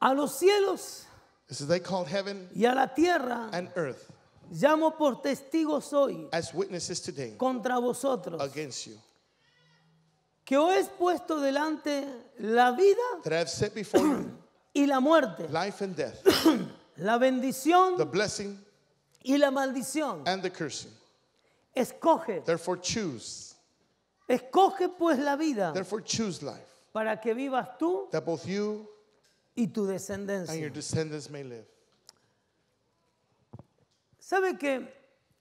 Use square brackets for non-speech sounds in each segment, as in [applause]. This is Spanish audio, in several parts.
a los cielos y a la tierra llamo por testigos hoy contra vosotros que os he puesto delante la vida y la muerte [clears throat] la bendición y la maldición and the escoge escoge pues la vida para que vivas tú y tu descendencia. ¿Sabe que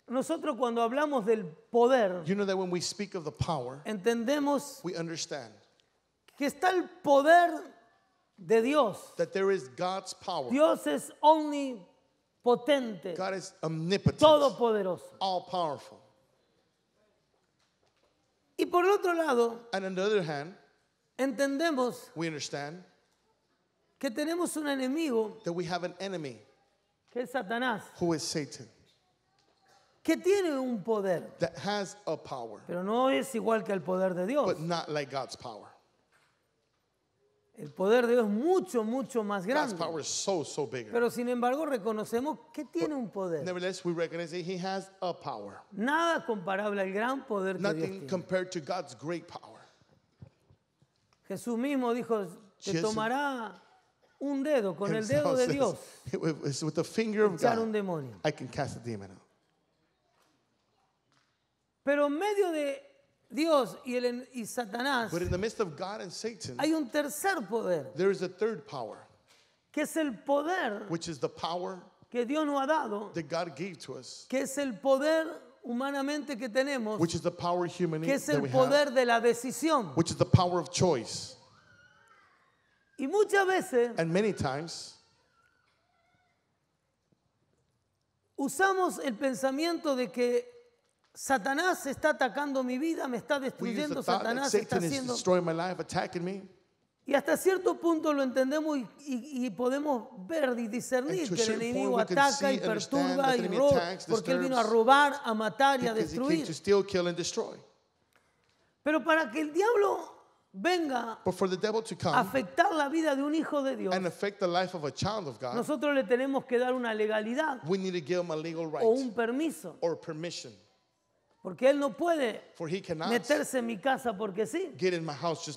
nosotros cuando hablamos del poder, entendemos que está el poder de Dios. Dios es omnipotente, todopoderoso. Y por otro lado, entendemos que tenemos un enemigo have enemy que es Satanás, que tiene un poder, pero no es igual que el poder de Dios. El poder de Dios es mucho, mucho más grande. Pero sin embargo reconocemos que tiene un poder. Nada comparable al gran poder de Dios Jesús mismo dijo, te tomará un dedo, con el dedo de Dios, [laughs] It's with the finger of echar un demonio. I can cast a demon out. Pero en medio de Dios y, el, y Satanás But in the midst of God and Satan, hay un tercer poder, there is a third power, que es el poder which is the power que Dios nos ha dado, that God gave to us, que es el poder humanamente que tenemos, which is the power humanly que es el we have, poder de la decisión. which is the power of choice. Y muchas veces usamos el pensamiento de que Satanás está atacando mi vida, me está destruyendo, Satanás está haciendo. Y hasta cierto punto lo entendemos y, podemos ver y discernir que el enemigo ataca y perturba y roba, porque él vino a robar, a matar y a destruir. Pero para que el diablo venga afectar la vida de un hijo de Dios, nosotros le tenemos que dar una legalidad o un permiso. Porque él no puede meterse en mi casa porque sí.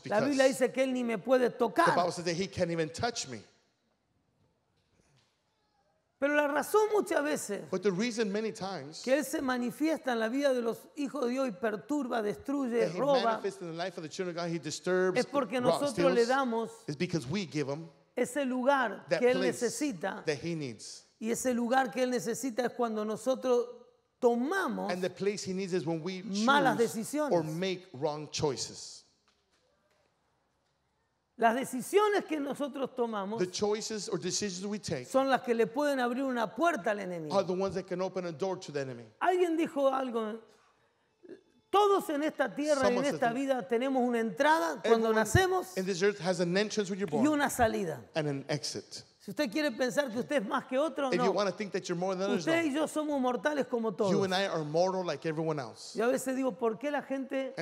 La Biblia dice que él ni me puede tocar. Pero la razón muchas veces que Él se manifiesta en la vida de los hijos de Dios y perturba, destruye, roba, es porque nosotros le damos ese lugar que Él necesita. Y ese lugar que Él necesita es cuando nosotros tomamos malas decisiones. make wrong choices. Las decisiones que nosotros tomamos son las que le pueden abrir una puerta al enemigo. Alguien dijo algo. Todos en esta tierra y en esta vida tenemos una entrada cuando nacemos y una salida. Si usted quiere pensar que usted es más que otro, Usted y yo somos mortales como todos. Y a veces digo, ¿por qué la gente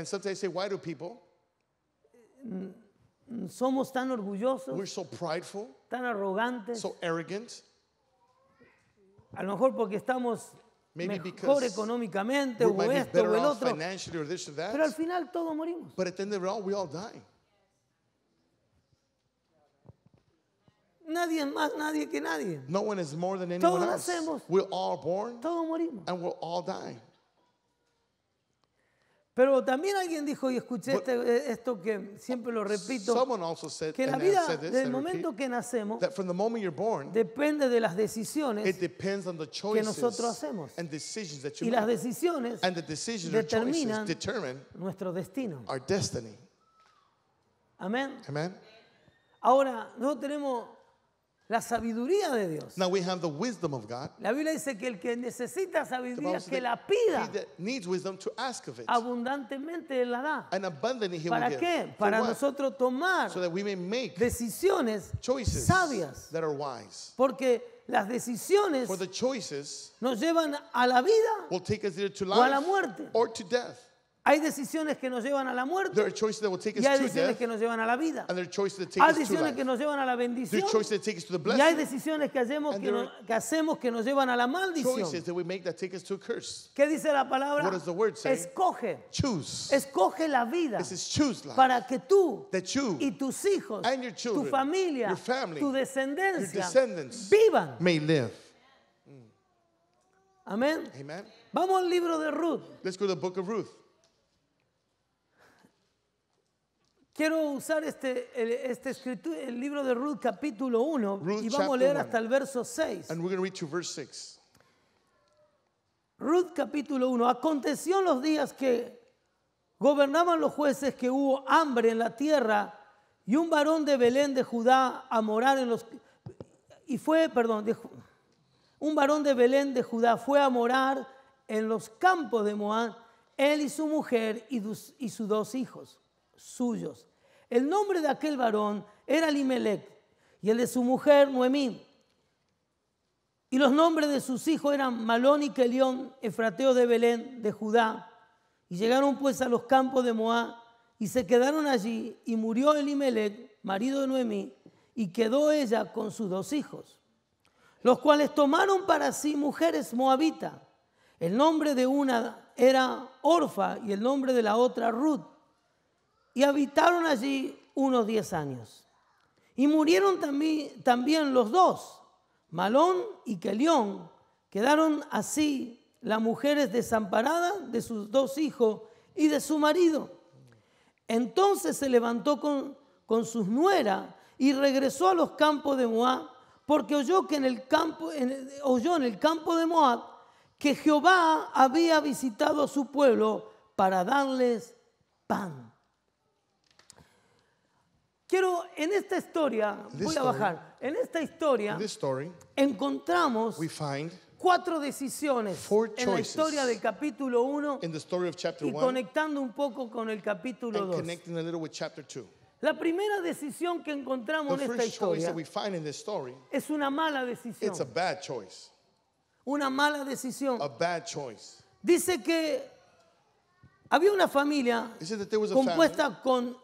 somos tan orgullosos, tan arrogantes, so arrogant. A lo mejor porque estamos mejor económicamente o esto o el otro. Pero al final todos morimos. Nadie es más nadie que nadie. No one is todos nacemos. We're all Todos morimos. Pero también alguien dijo, y escuché este, eh, esto que siempre lo repito, que la vida momento que nacemos depende de las decisiones que nosotros hacemos. y las decisiones determinan nuestro destino. Amén. Ahora, no tenemos la sabiduría de Dios. Now we have the wisdom of God. La Biblia dice que el que necesita sabiduría que la pida. He that needs wisdom to ask of it. Abundantemente la da. And abundantly he ¿Para will qué? Give. Para what? nosotros tomar so that we may make decisiones choices sabias. That are wise. Porque las decisiones nos llevan a la vida o a la muerte. Or to death. Hay decisiones que nos llevan a la muerte. There are choices that will take us y hay decisiones que nos llevan a la vida. And there are choices that take hay decisiones que nos llevan a la bendición. There are choices that take us to the blessing, y hay decisiones que hacemos que, no, que hacemos que nos llevan a la maldición. Choices that we make that take us to a curse. ¿Qué dice la palabra? What does the word say? Escoge. Choose. Escoge la vida. This is choose life. Para que tú that you, y tus hijos, and your children, tu familia, your family, tu descendencia, your descendants vivan. May live. Mm. Amén. Amen. Vamos al libro de Ruth. Let's go to the book of Ruth. Quiero usar este, el, este el libro de Ruth capítulo 1 y vamos a leer hasta el verso 6. Ruth capítulo 1. Aconteció en los días que gobernaban los jueces que hubo hambre en la tierra y un varón de Belén de Judá a morar en los... Y fue, perdón, un varón de Belén de Judá fue a morar en los campos de Moab, él y su mujer y, y sus dos hijos suyos el nombre de aquel varón era Limelet y el de su mujer Noemí. Y los nombres de sus hijos eran Malón y Kelión, efrateo de Belén, de Judá. Y llegaron pues a los campos de Moab y se quedaron allí. Y murió Elimelech, marido de Noemí, y quedó ella con sus dos hijos, los cuales tomaron para sí mujeres moabitas. El nombre de una era Orfa y el nombre de la otra Ruth y habitaron allí unos diez años. Y murieron también, también los dos, Malón y Kelión. Quedaron así las mujeres desamparadas de sus dos hijos y de su marido. Entonces se levantó con, con sus nueras y regresó a los campos de Moab, porque oyó, que en el campo, oyó en el campo de Moab que Jehová había visitado a su pueblo para darles pan. Quiero, en esta historia, voy a bajar, en esta historia encontramos cuatro decisiones en la historia del capítulo 1 y conectando un poco con el capítulo 2. La primera decisión que encontramos en esta historia es una mala decisión. Una mala decisión. Dice que había una familia compuesta con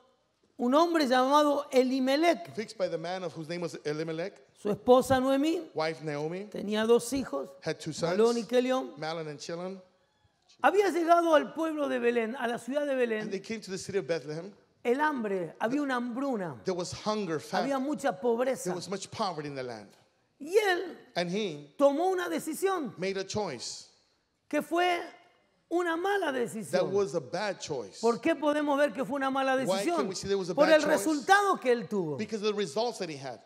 un hombre llamado Elimelech. Fixed by the man of whose name was Elimelech. Su esposa Noemi, Wife Naomi. Tenía dos hijos. Had two sons. Malón y Kelion. Malon and Chilon. Había llegado al pueblo de Belén, a la ciudad de Belén. And they came to the city of Bethlehem. El hambre, había una hambruna. There was hunger, famine. Había mucha pobreza. There was much poverty in the land. Y él and he tomó una decisión. Made a choice. Que fue una mala decisión. ¿Por qué podemos ver que fue una mala decisión? Por el resultado que él tuvo.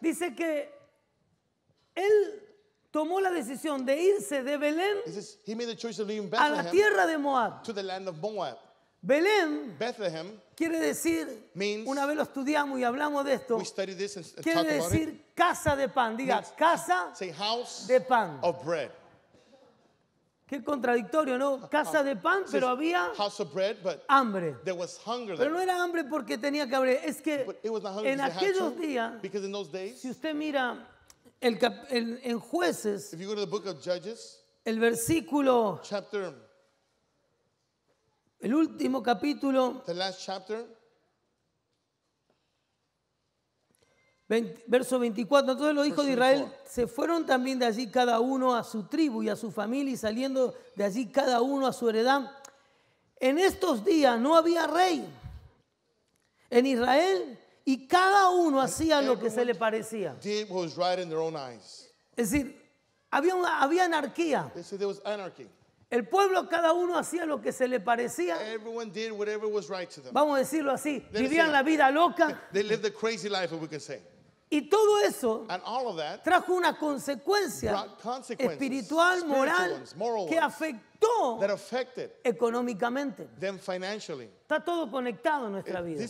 Dice que él tomó la decisión de irse de Belén a la tierra de Moab. Belén quiere decir, una vez lo estudiamos y hablamos de esto, quiere decir casa de pan. Diga, casa de pan. Qué contradictorio, ¿no? Casa de pan, pero había hambre. Pero no era hambre porque tenía que haber. Es que en aquellos días, si usted mira el en jueces, el versículo, el último capítulo, verso 24, entonces los hijos de Israel se fueron también de allí cada uno a su tribu y a su familia y saliendo de allí cada uno a su heredad. En estos días no había rey en Israel y cada uno hacía lo que se le parecía. Es decir, había, había anarquía. El pueblo cada uno hacía lo que se le parecía. Vamos a decirlo así, vivían la vida loca. Y todo eso trajo una consecuencia espiritual, moral, que afectó económicamente. Está todo conectado en nuestra vida.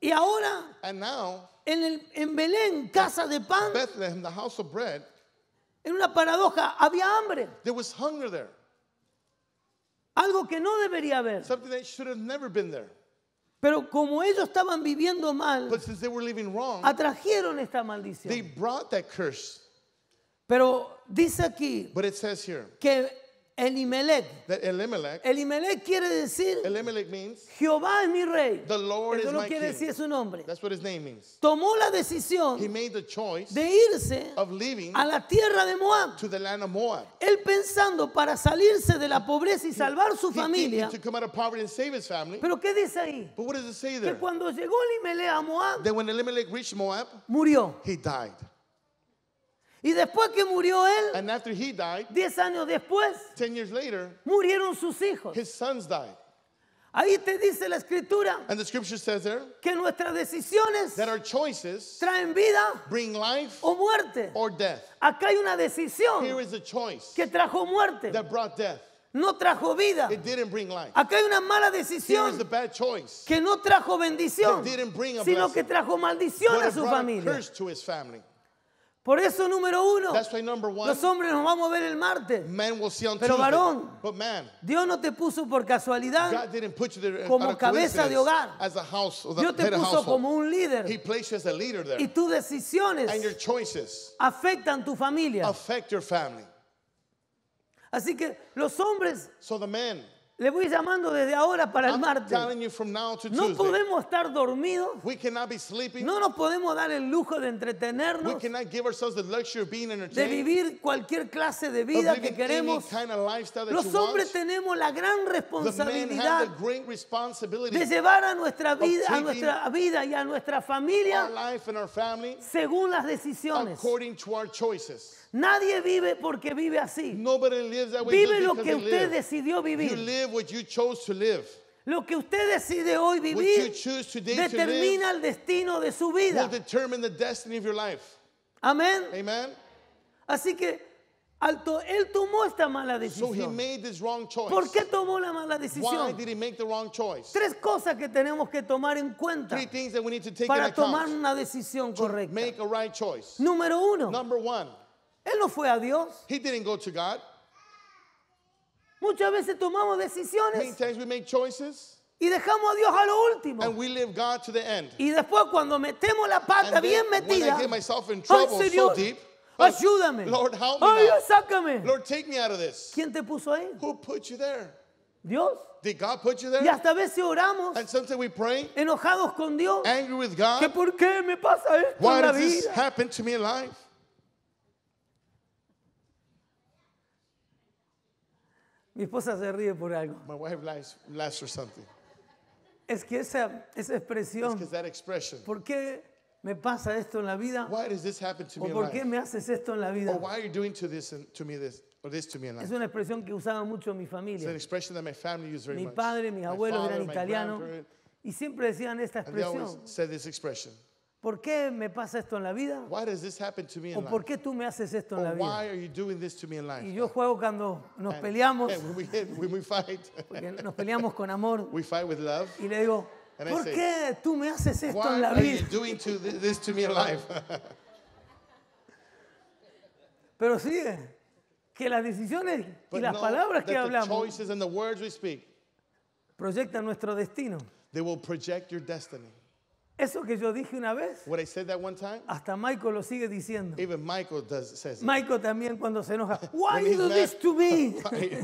Y ahora, en, el, en Belén, casa de pan, en una paradoja, había hambre. Algo que no debería haber. Pero como ellos estaban viviendo mal, atrajeron esta maldición. Pero dice aquí que Elimelech. That Elimelech. Elimelech quiere decir Elimelech means Jehová es mi rey. The Lord Eso is no my quiere king. decir su nombre. That's what his name means. Tomó la decisión He made the choice de irse of leaving a la tierra de Moab. to the land of Moab. Él pensando para salirse de la pobreza y salvar su He familia. thinking to come out of poverty and save his family. Pero ¿qué dice ahí? But what does it say there? Que cuando llegó Elimelech a Moab, That when Elimelech reached Moab, murió. he died. Y después que murió él, diez 10 años después, murieron sus hijos. Ahí te dice la escritura que nuestras decisiones traen vida o muerte. Acá hay una decisión que trajo muerte, no trajo vida. Acá hay una mala decisión que no trajo bendición, sino que trajo maldición a su familia. Por eso número uno, los hombres nos vamos a ver el martes. Pero varón, Dios no te puso por casualidad como cabeza de hogar. Dios te puso como un líder. Y tus decisiones afectan tu familia. Así que los hombres le voy llamando desde ahora para el martes. No podemos estar dormidos. No nos podemos dar el lujo de entretenernos, de vivir cualquier clase de vida que queremos. Los hombres tenemos la gran responsabilidad de llevar a nuestra vida, a nuestra vida y a nuestra familia según las decisiones. Nadie vive porque vive así. vive lo que usted decidió vivir. Lo que usted decide hoy vivir determina el destino de su vida. Amén. Así que alto, él tomó esta mala decisión. ¿Por qué tomó la mala decisión? Tres cosas que tenemos que tomar en cuenta para tomar una decisión correcta. Número uno. Él no fue a Dios. He didn't go to God. Muchas veces tomamos Many decisiones times we make choices y dejamos a Dios a lo último. and we leave God to the end. Y después cuando metemos la pata And bien then when metida, I get myself in trouble so deep, oh, ayúdame. Lord, help me Ay, now. sácame. Lord, take me out of this. ¿Quién te puso ahí? Who put you there? Dios. Did God put you there? Y hasta a veces oramos And sometimes we pray, enojados con Dios. angry with ¿Que God. por qué me pasa esto en Why la does this vida? happen to me in life? Mi esposa se ríe por algo. Es que esa, expresión. ¿Por qué me pasa esto en la vida? ¿O por qué me haces esto en la vida? Es una expresión que usaba mucho mi familia. Mi padre, mis abuelos eran italianos y siempre decían esta expresión. ¿Por qué me pasa esto en la vida? Why does this happen to me in ¿O por qué tú me haces esto en la vida? why are you doing this to me in life? Y yo juego cuando nos And- peleamos, and when we hit, when we fight, porque nos peleamos con amor, [laughs] we fight with love. y le digo, And ¿por say, qué tú me haces esto en la vida? Why are you doing to this to me in life? [laughs] Pero sigue, que las decisiones y las palabras que hablamos choices proyectan nuestro destino. they will project your destiny. Eso que yo dije una vez, hasta Michael lo sigue diciendo. Michael también cuando se enoja, [laughs] Why do this to me? [laughs]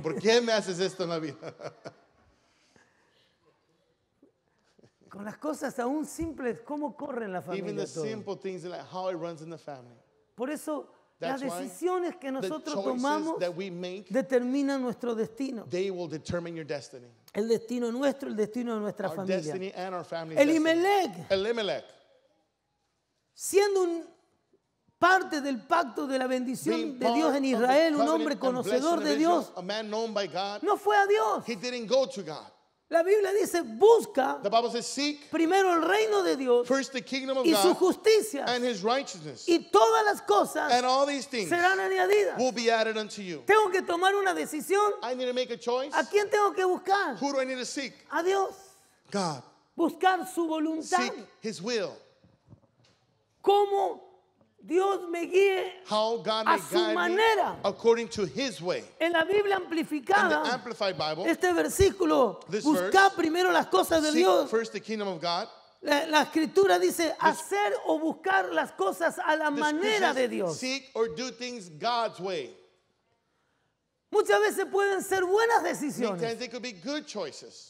¿Por qué me haces esto en la vida? [laughs] Con las cosas aún simples, cómo corren la familia Por eso las decisiones que nosotros tomamos determinan nuestro destino el destino nuestro, el destino de nuestra familia. El Imelec. siendo un parte del pacto de la bendición de Dios en Israel, un hombre conocedor de Dios, no fue a Dios. he go to God. La Biblia dice, busca The Bible says, seek primero el reino de Dios first the kingdom of y su justicia and his righteousness, y todas las cosas and all these things serán añadidas. will be added unto you. Tengo que tomar una decisión. I need to make a choice. ¿A quién tengo que buscar? Who do I need to seek? A Dios. God. Buscar su voluntad. Seek his will. ¿Cómo Dios me guíe a su manera. En la Biblia amplificada, este versículo, busca primero las cosas de Dios. La, escritura dice hacer o buscar las cosas a la manera de Dios. Muchas veces pueden ser buenas decisiones,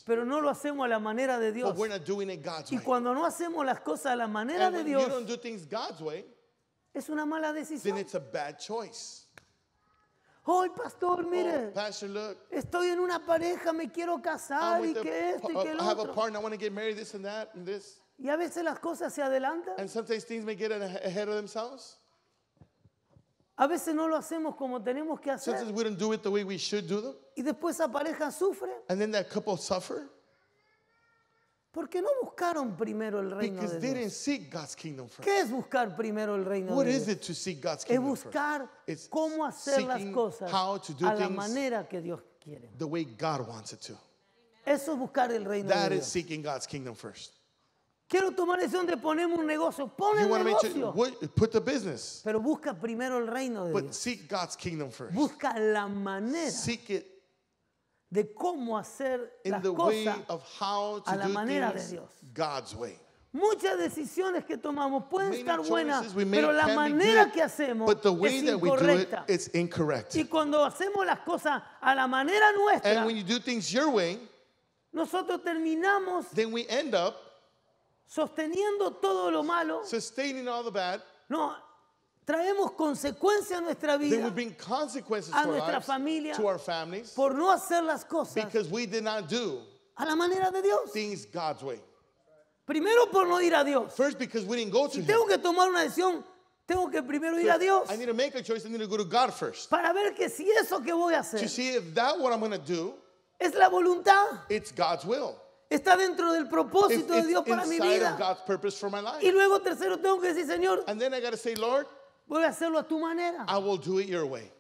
pero no lo hacemos a la manera de Dios. Y cuando no hacemos las cosas a la manera de Dios, es una mala decisión. then it's a bad choice. Oh, pastor, oh, mire, Pastor, estoy en una pareja, me quiero casar y que y a Y a veces las cosas se adelantan, a veces no lo hacemos como tenemos que hacer y después esa pareja sufre ¿Por qué no buscaron primero el reino de Dios? ¿Qué es buscar primero el reino de Dios? Es buscar cómo hacer las cosas how a la manera que Dios quiere. Eso es buscar el reino de Dios. Quiero tomar decisión de ponemos un negocio. Pon el negocio. Pero busca primero el reino de Dios. Busca la manera de cómo hacer las cosas a la manera de Dios. Muchas decisiones que tomamos pueden estar buenas, pero la manera que hacemos es incorrecta. Y cuando hacemos las cosas a la manera nuestra, nosotros terminamos sosteniendo todo lo malo. No, traemos consecuencias a nuestra vida, A nuestra familia. por no hacer las cosas a la manera de Dios. Primero por no ir a Dios. First, Tengo que tomar una decisión, tengo que primero ir a Dios para ver que si eso que voy a hacer es la voluntad, está dentro del propósito de Dios para mi vida. Y luego tercero tengo que decir, Señor, Voy a hacerlo a tu manera. I will do it your way.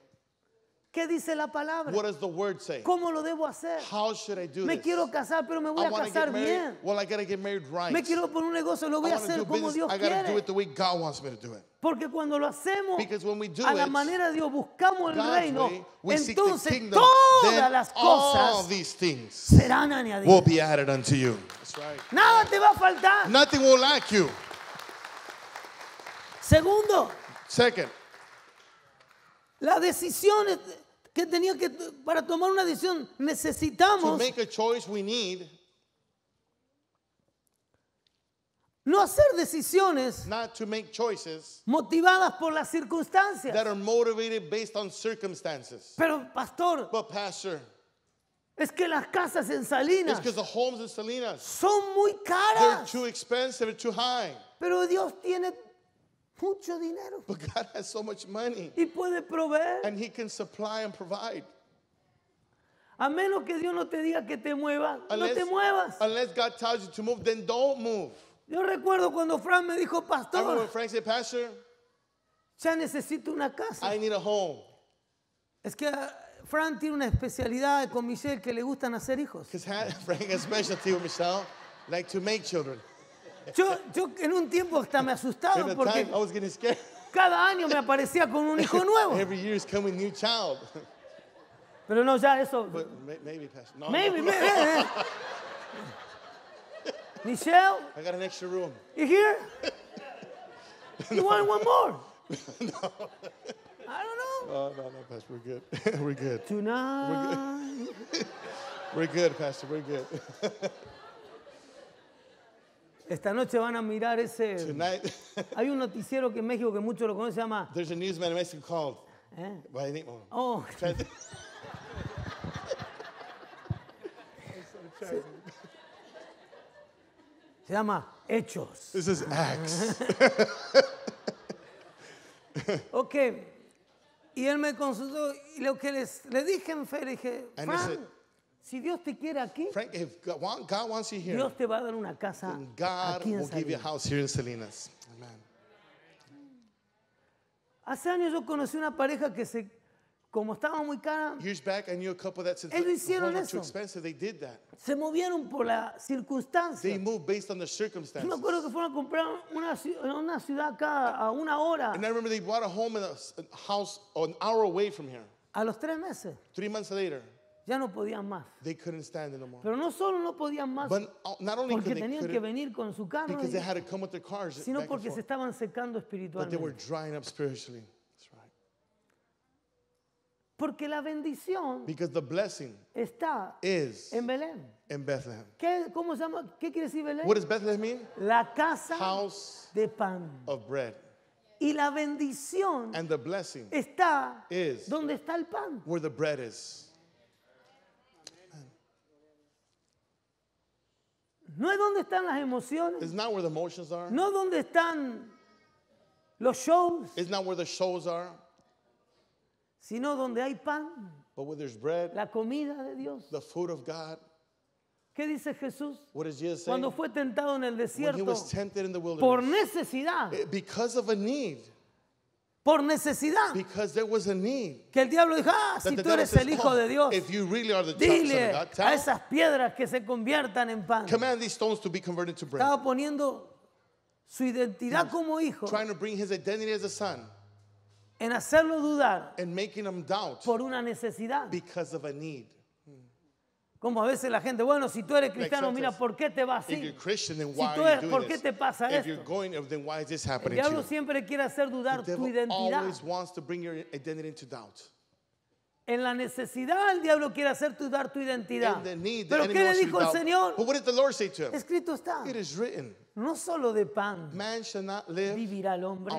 ¿Qué dice la palabra? What does the word say? ¿Cómo lo debo hacer? How should I do me quiero casar, pero me voy a casar bien. Well, I get married right. Me quiero poner un negocio, lo voy a hacer como Dios quiere. Porque cuando lo hacemos a la manera de Dios, buscamos el reino, entonces todas las cosas serán añadidas. Will be Nada te va a faltar. Nothing will lack you. Segundo, Second, las decisiones que tenía que para tomar una decisión necesitamos. to make a choice, we need no hacer decisiones not to make choices motivadas por las circunstancias. that circunstancias. are motivated based on circumstances. Pero pastor, But, Pastor, es que las casas en it's Salinas because the homes in Salinas, son muy they're caras. too expensive, they're too high. Pero Dios tiene mucho dinero. But God has so much money. Y puede proveer. And He can supply and provide. A menos que Dios no te diga que te muevas, unless, no te muevas. Unless God tells you to move, then don't move. Yo recuerdo cuando Frank me dijo, pastor. Frank said, pastor. Ya necesito una casa. I need a home. Es que ah, Frank tiene una especialidad con Michelle que le gustan hacer hijos. Because [laughs] Frank has a specialty with Michelle, like to make children. Yo, yo en un tiempo hasta me asustaba porque cada año me aparecía con un hijo nuevo. [laughs] Pero no, ya eso. maybe, Pastor. No, Maybe, no, eh, eh. [laughs] Michelle, I got an extra room. you here? [laughs] You want one more? I don't know. Oh, no, no, Pastor, we're good. we're good. Tonight. We're good, Pastor, we're good. Esta noche van a mirar ese. Tonight, [laughs] Hay un noticiero que en México que muchos lo conocen, se llama. there's a newsman in Mexico called. ¿Eh? oh, [laughs] se llama Hechos. this is Acts. [laughs] Ok. Y él me consultó y lo que les, le dije en fe, le dije, si Dios te quiere aquí, Frank, if God, God wants you here, Dios te va a dar una casa then God aquí en will give you a Salinas. house here in Salinas. Amen. Hace años yo conocí una pareja que se, como estaba muy cara, Years back, I knew a couple that said, Ellos hicieron "Homes are eso. too expensive." They did that. se movieron por la circunstancia. They moved based on the Yo me acuerdo que fueron a comprar una, una ciudad acá a una hora, And I remember they bought a home and a, s- a house an hour away from here. a los tres meses. Three months later, ya no podían más. Pero no solo no podían más uh, porque tenían que venir con su carro, sino porque se estaban secando espiritualmente. Porque la bendición está en Belén. Bethlehem. ¿Qué, cómo se llama? ¿Qué quiere decir Belén? Bethlehem La casa de pan. Y la bendición está donde está el pan. No es donde están las emociones. No es donde están los shows. Sino donde hay pan. La comida de Dios. ¿Qué dice Jesús? Cuando fue tentado en el desierto. Por necesidad. Eh, because por necesidad. Que el diablo dijo, ah, si tú eres el hijo de Dios, dile a esas piedras que se conviertan en pan. Estaba poniendo su identidad como hijo. En hacerlo dudar. Por una necesidad. Como a veces la gente, bueno, si tú eres cristiano, mira, ¿por qué te va así? Si tú eres, ¿por qué te pasa esto? El diablo siempre quiere hacer dudar tu identidad. En la necesidad el diablo quiere hacer dudar tu identidad. Pero ¿qué le dijo el Señor? Escrito está. No solo de pan vivirá el hombre,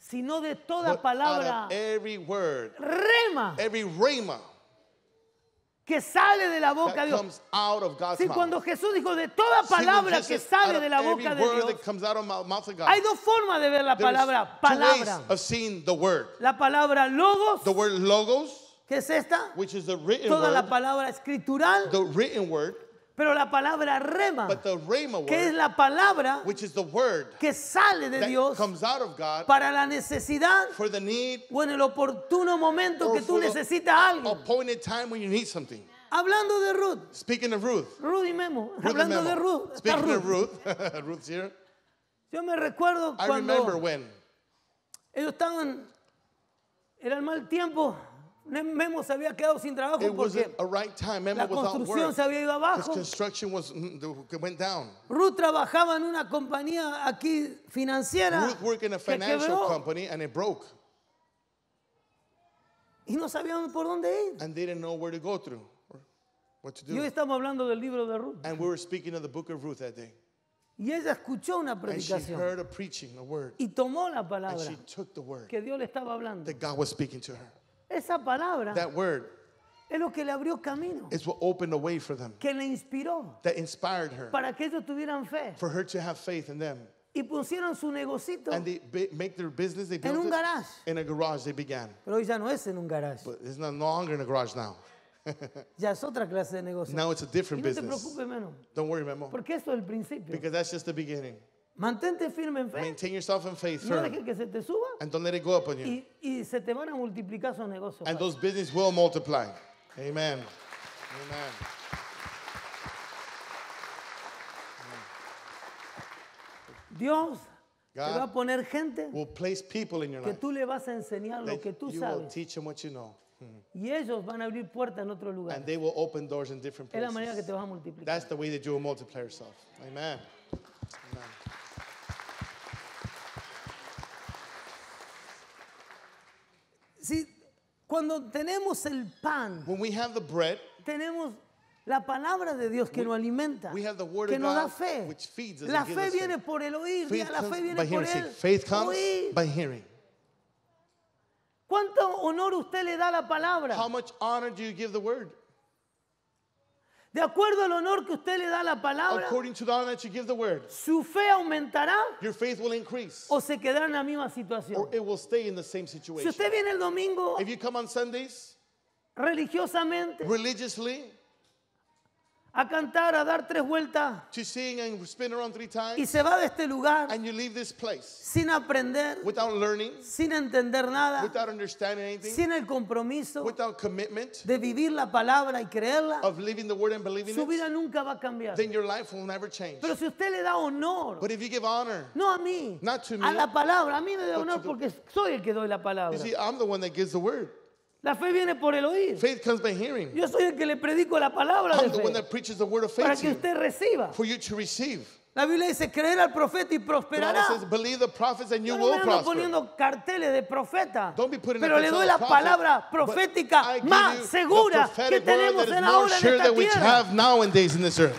sino de toda palabra. rema que sale de la boca de Dios. Si cuando Jesús dijo de toda palabra que sale de la boca de Dios, hay dos formas de ver la palabra palabra. La palabra logos, the logos, que es esta, toda la palabra escritural, pero la palabra rema, que es la palabra que sale de Dios para la necesidad o en el oportuno momento que tú necesitas algo. Hablando de Ruth. Ruth. Ruth y Memo. Ruth hablando de Ruth. Ruth. [laughs] here. Yo me recuerdo cuando ellos estaban, era el mal tiempo. Memo se había quedado sin trabajo porque la construcción se había ido abajo. Mm, Ruth trabajaba en una compañía aquí financiera company and it broke, y no sabían por dónde ir. Y hoy estamos hablando del libro de Ruth. we were speaking of the book of Ruth that day, Y ella escuchó una predicación y tomó la palabra que Dios le estaba hablando. God was speaking to her. Esa palabra That word es lo que le abrió camino, is what opened a way for them, que le inspiró that inspired her, para que ellos tuvieran fe for her to have faith in them. y pusieron su negocito And they make their business, they en built un it in a garage they began. Pero hoy ya no es en un garage, But it's not no longer in a garage now. [laughs] ya es otra clase de negocio. Now it's a different business. no te business. preocupes menos, Don't worry, Memo, porque esto es el principio. because that's just the beginning. Mantente firme en fe. Maintain yourself in faith No dejes que se te suba And don't let it go up on you. y, y se te van a multiplicar esos negocios. And those business will multiply. Amen. Amen. Dios te va a poner gente Will place people in your que life. tú le vas a enseñar lo que tú you will teach them what you know. Mm-hmm. y ellos van a abrir puertas en otro lugar. And they will open doors in different places. Es la manera que te vas a multiplicar. That's the way that you will multiply yourself. Amen. Si cuando tenemos el pan, tenemos la palabra de Dios que nos alimenta, que nos da fe. la fe viene por el oír, la fe viene por el faith comes By hearing. ¿Cuánto honor usted le da a la palabra? honor do you give the word? De acuerdo al honor que usted le da la palabra, su fe aumentará o se quedará en la misma situación. Si usted viene el domingo religiosamente, a cantar, a dar tres vueltas. Y se va de este lugar sin aprender, learning, sin entender nada, sin el compromiso de vivir la palabra y creerla. Of su vida nunca va a cambiar. Pero si usted le da honor, no a mí, a la palabra, a mí me da honor porque soy el que doy la palabra. La fe viene por el oír. Yo soy el que le predico la palabra de fe. para que usted reciba. La Biblia dice creer al profeta y prosperará. Believe no will poniendo carteles de profeta, pero le doy la palabra profética más segura que tenemos en la en esta tierra.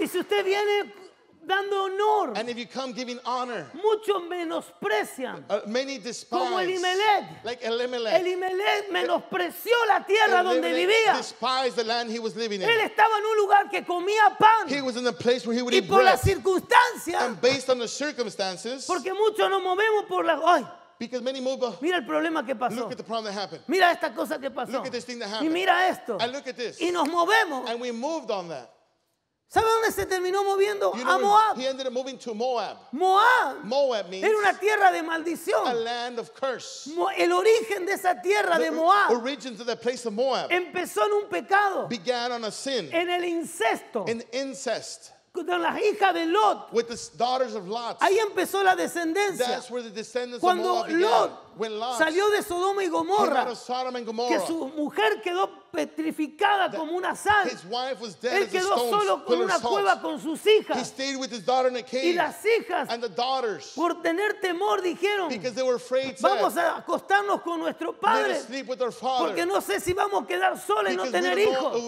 Y si usted viene dando honor. muchos menosprecian. Uh, Como Elimelech. Like Elimelech. menospreció la tierra donde vivía. Él estaba en un lugar que comía pan. y por las circunstancias. porque muchos nos movemos por las. Ay, uh, mira el problema que pasó. Mira esta cosa que pasó. Y mira esto. Y nos movemos. ¿Sabe dónde se terminó moviendo? a Moab. Moab. Moab. era una tierra de maldición. El origen de esa tierra de Moab. Empezó en un pecado. En el incesto. con las hijas de Lot. Ahí empezó la descendencia. Cuando Lot salió de Sodoma y Gomorra, que su mujer quedó petrificada como una sal. Él quedó solo con una cueva con sus hijas. Y las hijas, por tener temor, dijeron, vamos a acostarnos con nuestro padre, porque no sé si vamos a quedar solos y no tener hijos.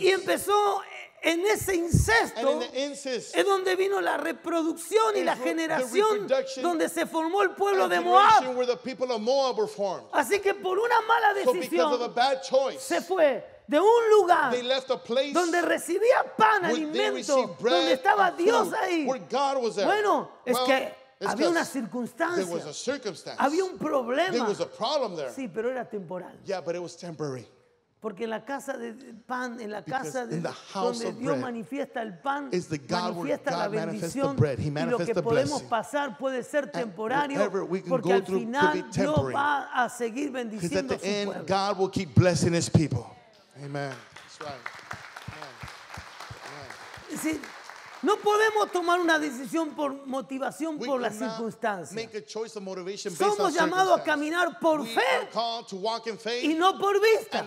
Y empezó en ese incesto es donde vino la reproducción y la generación donde se formó el pueblo de Moab. Así que por una mala decisión se fue de un lugar donde recibía pan, alimento, donde estaba Dios ahí. Bueno, es que había una circunstancia, había un problema. Sí, pero era temporal. Porque en la casa de pan, en la casa de, donde Dios manifiesta el pan, manifiesta la bendición y lo que podemos pasar puede ser temporario porque al final Dios va a seguir bendiciendo a su pueblo. God will keep blessing his people. Amen. No podemos tomar una decisión por motivación por las circunstancias. Somos llamados a caminar por fe y no por vista.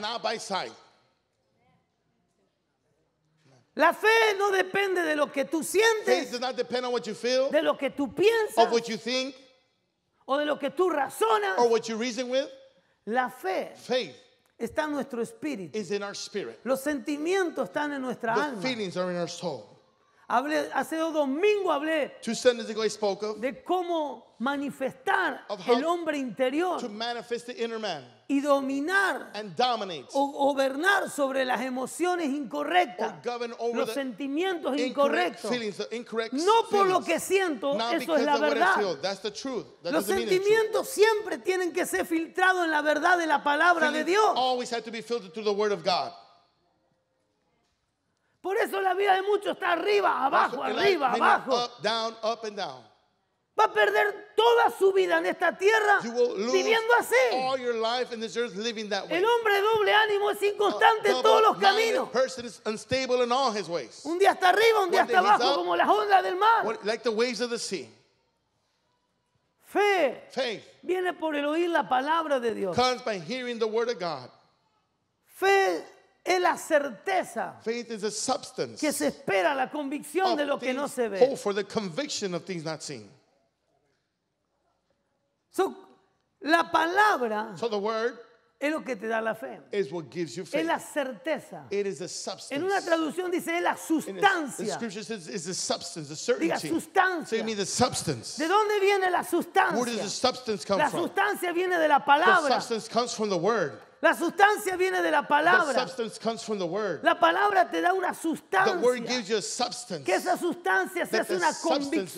La fe no depende de lo que tú sientes, de lo que tú piensas, o de lo que tú razonas. la fe está en nuestro espíritu. Los sentimientos están en nuestra alma hace dos domingos hablé de cómo manifestar el hombre interior y dominar o gobernar sobre las emociones incorrectas, los sentimientos incorrectos. no por lo que siento, eso es la verdad. los sentimientos siempre tienen que ser filtrados en la verdad de la palabra de Dios. Por eso la vida de muchos está arriba, abajo, arriba, abajo. Va a perder toda su vida en esta tierra viviendo así. El hombre doble ánimo es inconstante en todos los caminos. Un día está arriba, un día está abajo, como las ondas del mar. Fe viene por el oír la palabra de Dios. Fe es la certeza Faith is a substance que se espera, la convicción de lo que no se ve. hope for the conviction of things not seen. So, la palabra So the word es lo que te da la fe. is what gives you Es la certeza. It is a En una traducción dice es la In the sustancia. scripture says it's a substance, a Diga certainty. So sustancia. it means la substance. ¿De dónde viene la Where does the sustancia? substance come La from? sustancia viene de la The La substance comes from the word. La sustancia viene de la palabra. La palabra te da una sustancia. Que esa sustancia se hace una convicción.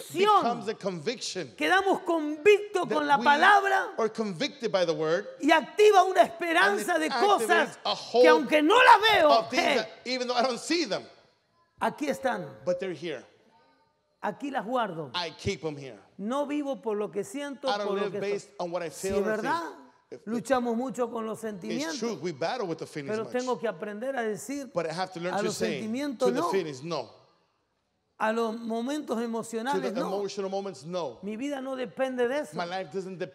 Quedamos convictos con la palabra. Y activa una esperanza de cosas que aunque no las veo, aquí están. Aquí las guardo. Em no vivo por lo que siento, por lo que siento. ¿verdad? Luchamos mucho con los sentimientos. pero tengo que aprender a decir a los sentimientos no a los momentos emocionales, no. Mi vida no depende de eso.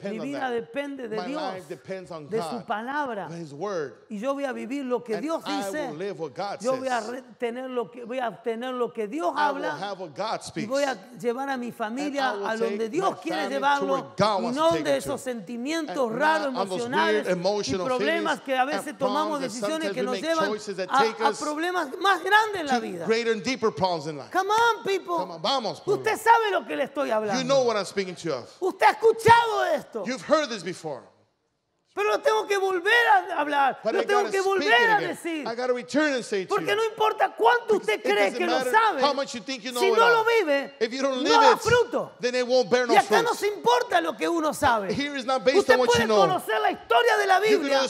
Mi vida depende de Dios, de su palabra. Y yo voy a vivir lo que Dios dice. yo voy a tener lo que voy a tener lo que Dios habla. Y voy a llevar a mi familia a donde Dios quiere llevarlo y no de esos sentimientos raros emocionales y problemas que a veces tomamos decisiones que nos llevan a, problemas más grandes en la vida. Come people. Come on, vamos, pueblo. Usted sabe lo que le estoy hablando. You know what I'm speaking to you of. Usted ha escuchado esto. You've heard this before. Pero lo tengo que volver a hablar, lo tengo que volver a decir. Porque no importa cuánto usted cree que lo sabe, si no lo vive, no da fruto. y acá no se importa lo que uno sabe. Usted puede conocer la historia de la Biblia,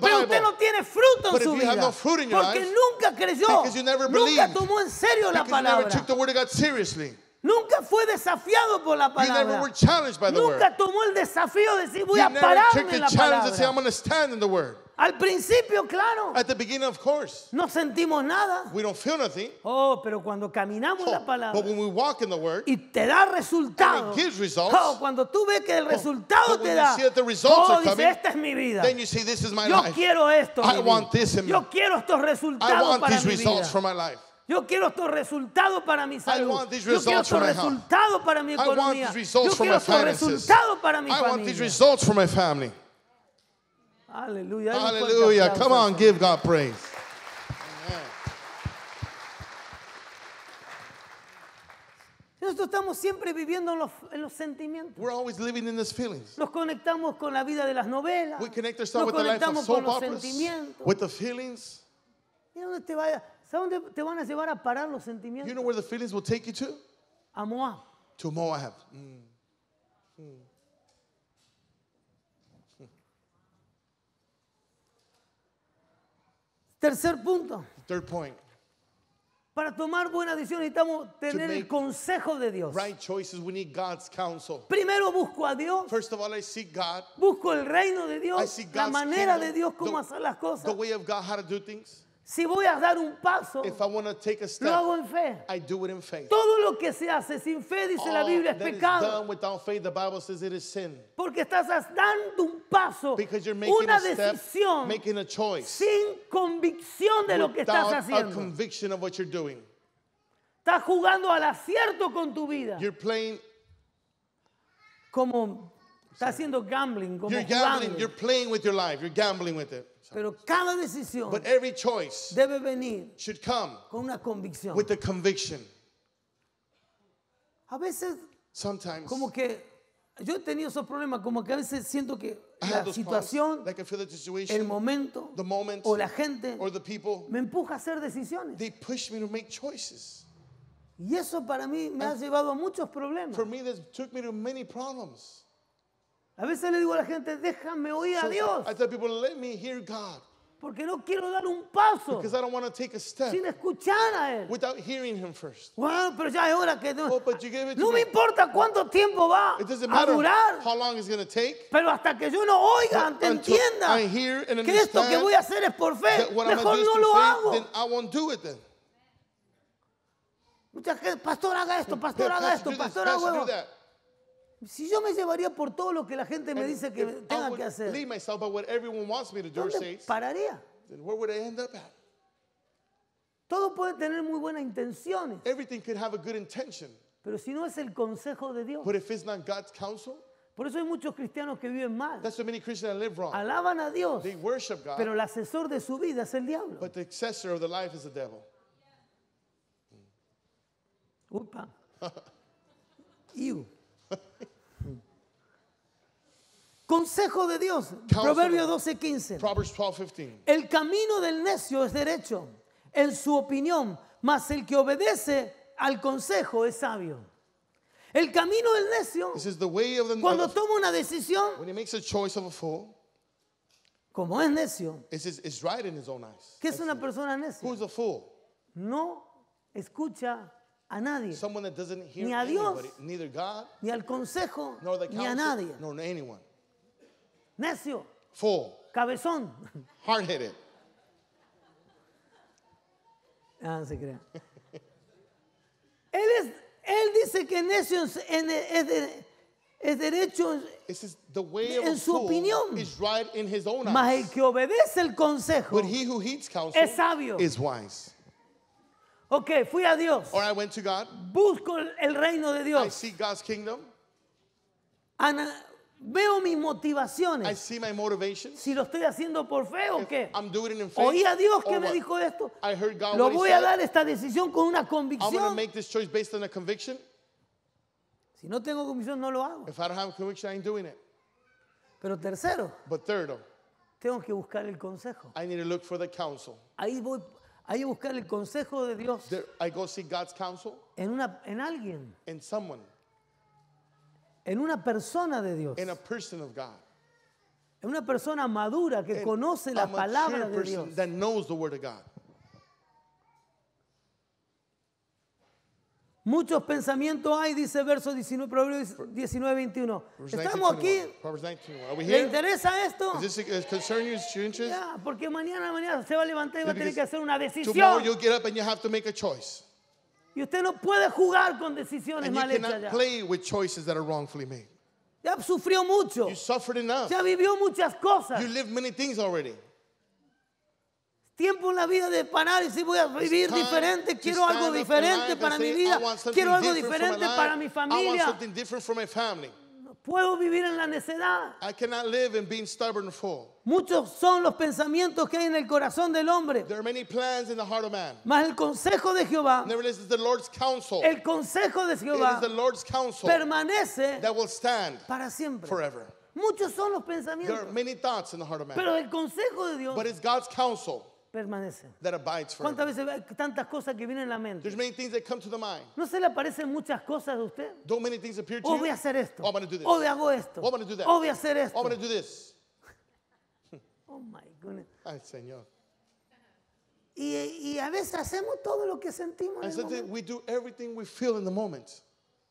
pero usted no tiene fruto en su vida. porque nunca creyó, nunca tomó en serio la palabra. Nunca fue desafiado por la palabra. Nunca tomó el desafío de decir voy a pararme en la palabra. Al principio, claro, no sentimos nada. Oh, pero cuando caminamos la oh, palabra y te da resultados. Oh, cuando tú ves que el oh, resultado te da, see oh, dice, esta es mi vida. Yo quiero esto. I Yo quiero estos resultados para mi vida. Yo quiero estos resultados para mi salud. Yo quiero estos resultados para mi economía. Yo quiero estos resultados para mi familia. Aleluya. Aleluya. Come on, give God praise. Nosotros estamos siempre viviendo en los, en los sentimientos. Nos conectamos con la vida de las novelas. Nos conectamos con los sentimientos. With the feelings. ¿Y donde te vaya? ¿Sabes dónde te van a llevar a parar los sentimientos? You know where the feelings will take you to? A Moab. To Moab. Mm. Mm. Tercer punto. Third point. Para tomar buenas decisiones necesitamos tener el consejo de Dios. Right choices, we need God's counsel. Primero busco a Dios. First of all, I seek God. Busco el reino de Dios, I seek God's la manera kingdom, de Dios cómo the, hacer las cosas. The way of God, how to do things. Si voy a dar un paso, to lo hago en fe. Todo lo que se hace sin fe, dice la Biblia, es pecado. Porque estás dando un paso, una decisión, sin convicción de lo que estás haciendo. you're Estás jugando al acierto con tu vida. como Está haciendo gambling como you're gambling, jugando. you're playing with your life, you're gambling with it. Pero cada decisión But every choice debe venir should come con una convicción. with a conviction. A veces Sometimes como que yo he tenido esos problemas, como que a veces siento que I la situación, problems, like el momento the moment, o la gente or the people, me empuja a hacer decisiones. they push me to make choices. Y eso para mí me ha llevado a muchos problemas. For me, this took me to many problems. A veces le digo a la gente, déjame oír a Dios. Porque no quiero dar un paso sin escuchar a Él. Bueno, pero ya es hora que no. Oh, no me importa cuánto tiempo va It doesn't a durar, pero hasta que yo no oiga, te entienda que esto que voy a hacer es por fe, mejor no lo hago. Muchas then gente, pastor haga esto, pastor haga esto, pastor haga esto. Si yo me llevaría por todo lo que la gente me dice que tenga que hacer, ¿dónde pararía? Todo puede tener muy buenas intenciones. Pero si no es el consejo de Dios. Por eso hay muchos cristianos que viven mal. many Christians live Alaban a Dios. They worship God, pero el asesor de su vida es el diablo. But the of the life is the devil. [laughs] Consejo de Dios, Proverbios 12, 15. El camino del necio es derecho, en su opinión, mas el que obedece al consejo es sabio. El camino del necio, cuando toma una decisión, como es necio, it's, eyes. ¿qué es una persona necia? No escucha a nadie, ni a Dios, ni al consejo, ni a nadie necio, fool, cabezón. hard headed. Ah, no se crea. él, dice que necio es, es, es derecho the way of en su opinión. Is right in his own Mas el que obedece el consejo But he who heeds counsel es sabio. is wise. Ok, fui a Dios. Or I went to God. Busco el reino de Dios. I seek God's kingdom. Ana, Veo mis motivaciones. Si lo estoy haciendo por fe o qué. Oí a Dios que me dijo esto. lo voy a dar esta decisión con una convicción. Si no tengo convicción no lo hago. Pero tercero, tengo que buscar el consejo. Ahí voy ahí buscar el consejo de Dios en una en alguien. someone en una persona de Dios, en una persona madura que conoce la palabra de Dios. Muchos pensamientos hay, dice verso 19, Proverbios 19, 21. ¿Estamos aquí? ¿Le interesa esto? porque mañana, mañana se va a levantar y va a tener que hacer una decisión. Y usted no puede jugar con decisiones mal hechas. Ya. ya sufrió mucho. Ya vivió muchas cosas. Tiempo en la vida de parar y si voy a vivir diferente, quiero algo diferente para mi vida, quiero algo diferente para mi familia puedo vivir en la necedad. Muchos son los pensamientos que hay en el corazón del hombre. Mas el consejo de Jehová, el consejo de Jehová permanece para siempre. Muchos son los pensamientos, pero el consejo de Dios permanece. ¿Cuántas veces tantas cosas que vienen a la mente? ¿No se le aparecen muchas cosas a usted? O voy a hacer esto. O voy hacer esto. O voy a hacer esto. my goodness. Señor. Y, a veces hacemos todo lo que sentimos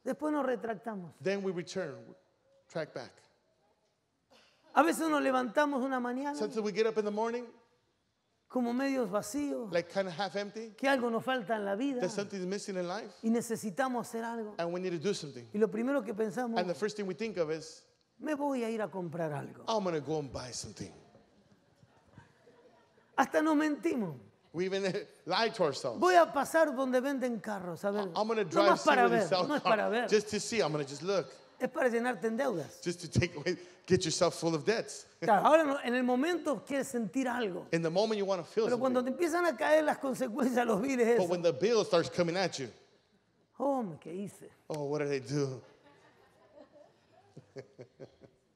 Después nos retractamos. Then we return, track back. A veces nos levantamos una mañana. Sometimes we get up in the morning como medios vacíos, like kind of half empty, que algo nos falta en la vida that something's missing in life, y necesitamos hacer algo. and we need to do something. Y lo primero que pensamos, And the first thing we think of is, me voy a ir a comprar algo. I'm going to go and buy something. Hasta nos mentimos. We even [laughs] lie to ourselves. Voy a pasar donde venden carros, a ver. I'm going to no drive más para ver, no es para ver. just to see. I'm going to just look. Es para llenarte en deudas. just to take away, get yourself full of debts. [laughs] Claro, ahora en el momento quieres sentir algo. In the moment you want to feel Pero something. cuando te empiezan a caer las consecuencias, los viles, But when the bill starts coming at you, Oh, ¿qué hice? oh, what did I do?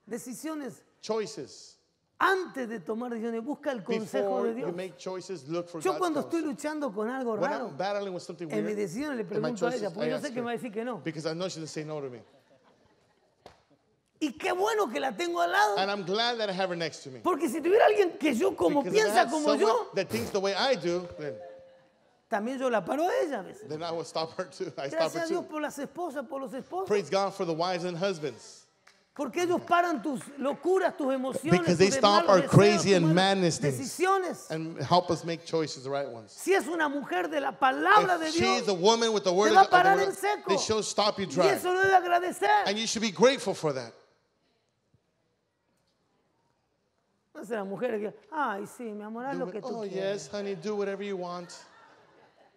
Decisiones. Choices. Antes de tomar decisiones, busca el consejo Before de you Dios. make choices, look for Yo cuando estoy luchando con algo When I'm raro, with something en mis weird, decisiones le in my a ella, porque I yo ask sé que me va a decir que no. because I know she's going to say no to me. Y qué bueno que la tengo al lado. And I'm glad that I have her next to me. Porque si tuviera alguien que yo como Because piensa como yo, that thinks the way I do, then, también yo la paro a ella a veces. then I will stop her too. I stop Gracias her a Dios too. por las esposas, por los esposos. Praise God for the wives and husbands. Porque ellos paran tus locuras, tus emociones, Because they stop our crazy and madness things. decisiones. And help us make choices, the right ones. Si es una mujer de la palabra de Dios, she's a Dios, woman with the word Te va a of the parar en word, seco. they should stop you y dry. eso lo debe agradecer. And you should be grateful for that. Entonces la mujer que, ay, sí, mi amor, haz do lo que it. tú oh, quieras. yes, honey, do whatever you want.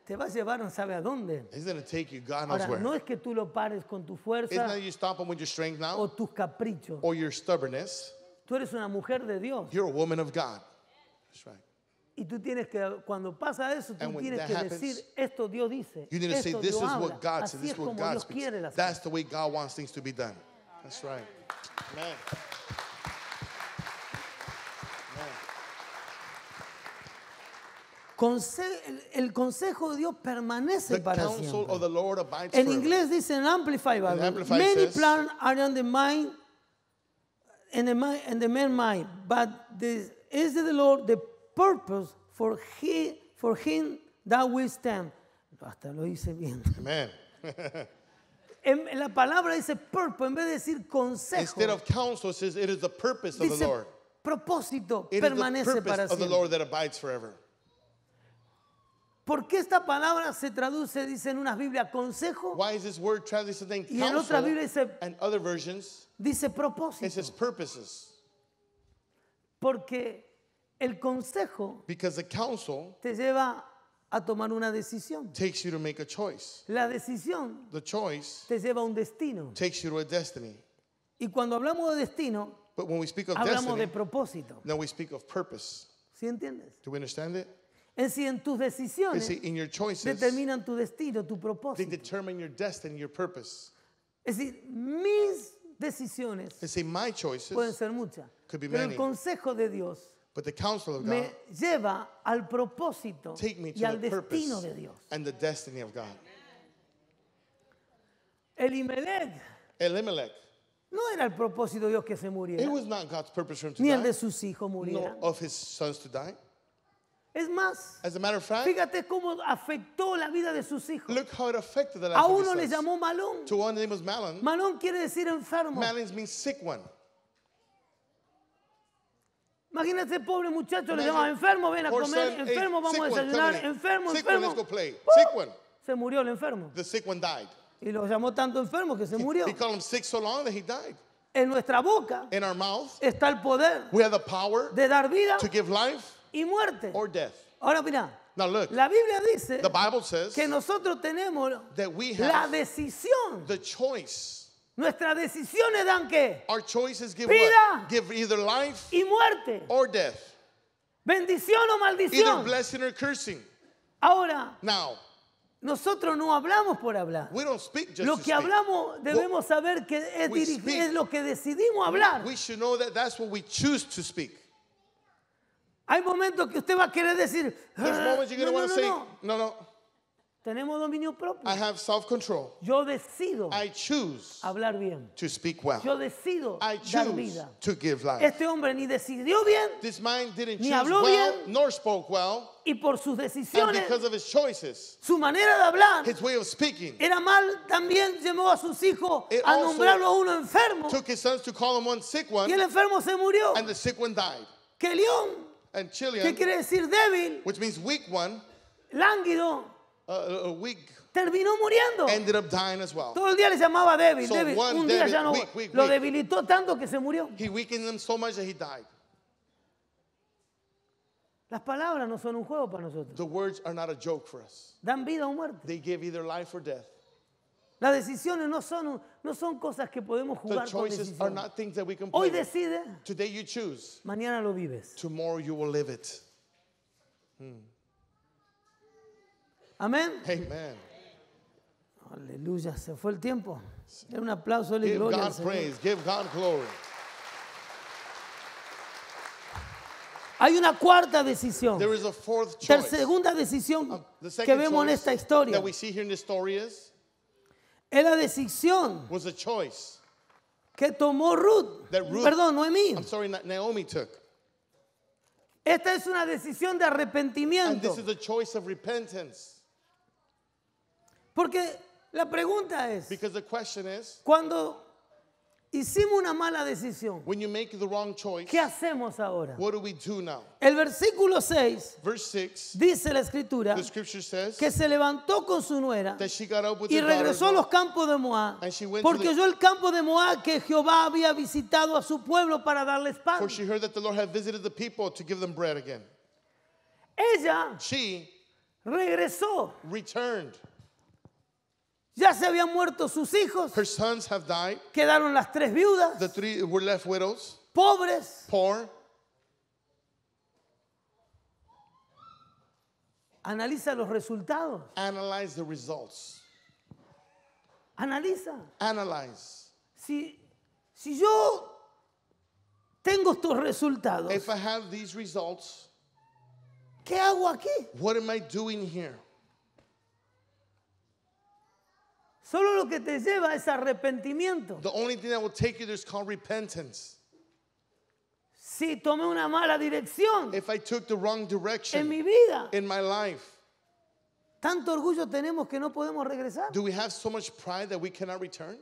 Te va a llevar no sabe a dónde. He's going take you God knows Ahora, where. no es que tú lo pares con tu Isn't fuerza that you stop him em with your strength now? o tus caprichos. Or your stubbornness? Tú eres una mujer de Dios. You're a woman of God. That's right. Y tú tienes que, cuando pasa eso, tú And tienes que happens, decir, esto Dios dice, You need to say, This Dios is what God says. así This es is what como God Dios speaks. quiere las That's the way God wants things to be done. That's right. Amen. el consejo de Dios permanece the para siempre. Of the Lord en inglés dice en Amplify Bible, many plans are in the mind, in the, mind, in the men mind, but this is the Lord the purpose for he, for him that we stand. Hasta lo hice bien. Amen. [laughs] en, la palabra dice purpose en vez de decir consejo. Instead of counsel, it says it is the purpose of the Lord. Propósito it permanece para siempre. ¿Por qué esta palabra se traduce, dice en una Biblia, consejo? Why is this word translated in counsel, y en otras Biblias dice, and other versions, dice propósito. It says purposes. Porque el consejo Because the counsel te lleva a tomar una decisión. Takes you to make a choice. La decisión the choice te lleva a un destino. Takes you to a destiny. Y cuando hablamos de destino, But when we speak of hablamos destiny, de propósito. Now we speak of purpose. ¿Sí entiendes? Do we understand it? Es decir, en tus decisiones determinan tu destino, tu propósito. Es decir, mis decisiones pueden ser muchas. Pero el consejo de Dios me lleva al propósito y al destino de Dios. El Imelec no era el propósito de Dios que se muriera, ni el de sus hijos murieran. muriera. Es más, fíjate cómo afectó la vida de sus hijos. A uno le llamó malón. Malón quiere decir enfermo. Malon means sick Imagínate, pobre muchacho, le llamaba enfermo, ven a comer, enfermo, vamos a desayunar, desayunar, enfermo, one, enfermo. Se murió el enfermo. Y lo llamó tanto enfermo que se murió. En nuestra boca está el poder de dar vida y muerte. or death. Ahora mira, Now look, la Biblia dice the Bible says que nosotros tenemos that we la decisión. the choice. Nuestras decisiones dan qué? Our choices give Vida. what? Give either life Y muerte. or death. Bendición o maldición. Either blessing or cursing. Ahora, Now, nosotros no hablamos por hablar. we don't speak just Lo to que speak. hablamos debemos saber que es, es lo que decidimos hablar. We should know that that's what we choose to speak. Hay momentos que usted va a querer decir, There's ah, moments you're no, going to no, say, no, no, Tenemos dominio propio. I have self-control. Yo decido I choose hablar bien. to speak well. Yo decido I dar vida. to give life. Este hombre ni decidió bien, This mind didn't Ni habló well, bien. nor spoke well, y por sus and decisiones, because of his choices, su manera de hablar his way of speaking, era mal. También llamó a sus hijos a also nombrarlo uno enfermo took his sons to call him one sick one, y el enfermo se murió. and the sick one died. Que León and ¿Qué quiere decir débil? which means weak one, Lánguido. a uh, uh, uh, weak, Terminó muriendo. ended up dying as well. Todo el día le llamaba débil. débil. Un día ya no. lo debilitó tanto que se murió. He weakened them so much that he died. Las palabras no son un juego para nosotros. The words are not a joke for us. Dan vida o muerte. They give either life or death. Las decisiones no son, no son cosas que podemos jugar con Hoy decide. Today Mañana lo vives. Tomorrow hmm. Amén. Aleluya, se fue el tiempo. un aplauso, gloria Give God glory. Hay una cuarta decisión. There La segunda decisión um, que vemos en esta historia. Es la decisión was a choice que tomó Ruth, that Ruth perdón, Noemí. I'm sorry, Naomi took. Esta es una decisión de And this is a choice of repentance. Porque la pregunta es, Because the question is, cuando Hicimos una mala decisión. ¿Qué hacemos ahora? El versículo 6 dice la escritura que se levantó con su nuera y regresó a los campos de Moab porque oyó el campo de Moab que Jehová había visitado a su pueblo para darles pan. Ella regresó ya se habían muerto sus hijos. Her sons have died. Quedaron las tres viudas. The three were left widows. Pobres. Poor. Analiza los resultados. Analyze the results. Analiza. Analyze. Si, si yo tengo estos resultados, If I have these results, ¿qué hago aquí? What am I doing here? Solo lo que te lleva es arrepentimiento. The only thing that will take you there is called repentance. Si tomé una mala dirección If I took the wrong en direction mi vida, in my life, tanto orgullo tenemos que no podemos regresar. do we have so much pride that we cannot return?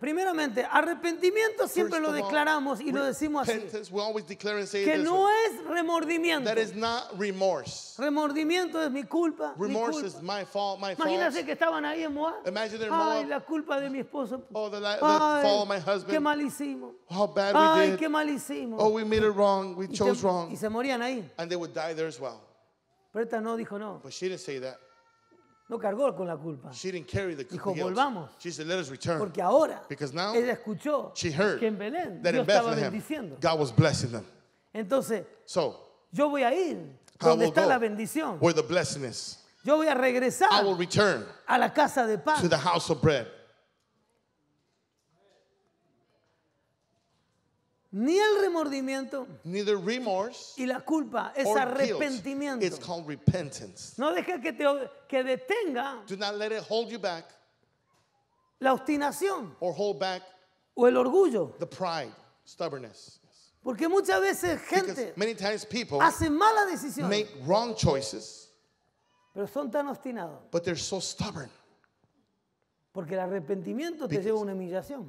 primeramente, arrepentimiento siempre lo declaramos y lo decimos así. Que no es remordimiento. Remordimiento es mi culpa. Imagínense que estaban ahí en Moab. Ay, la culpa de mi esposo. Oh, Ay, qué mal hicimos. Ay, qué mal hicimos. y se morían ahí. Pero esta no dijo no. No cargó con la culpa. Dijo, volvamos. Porque ahora ella escuchó que en Belén Dios estaba bendiciendo. Entonces, yo voy a ir donde está la bendición. Yo voy a regresar a la casa de pan. ni el remordimiento y la culpa es arrepentimiento. No dejes que te que detenga la obstinación o el orgullo. Porque muchas veces gente hace malas decisiones. Pero son tan obstinados. Porque el arrepentimiento te lleva a una humillación.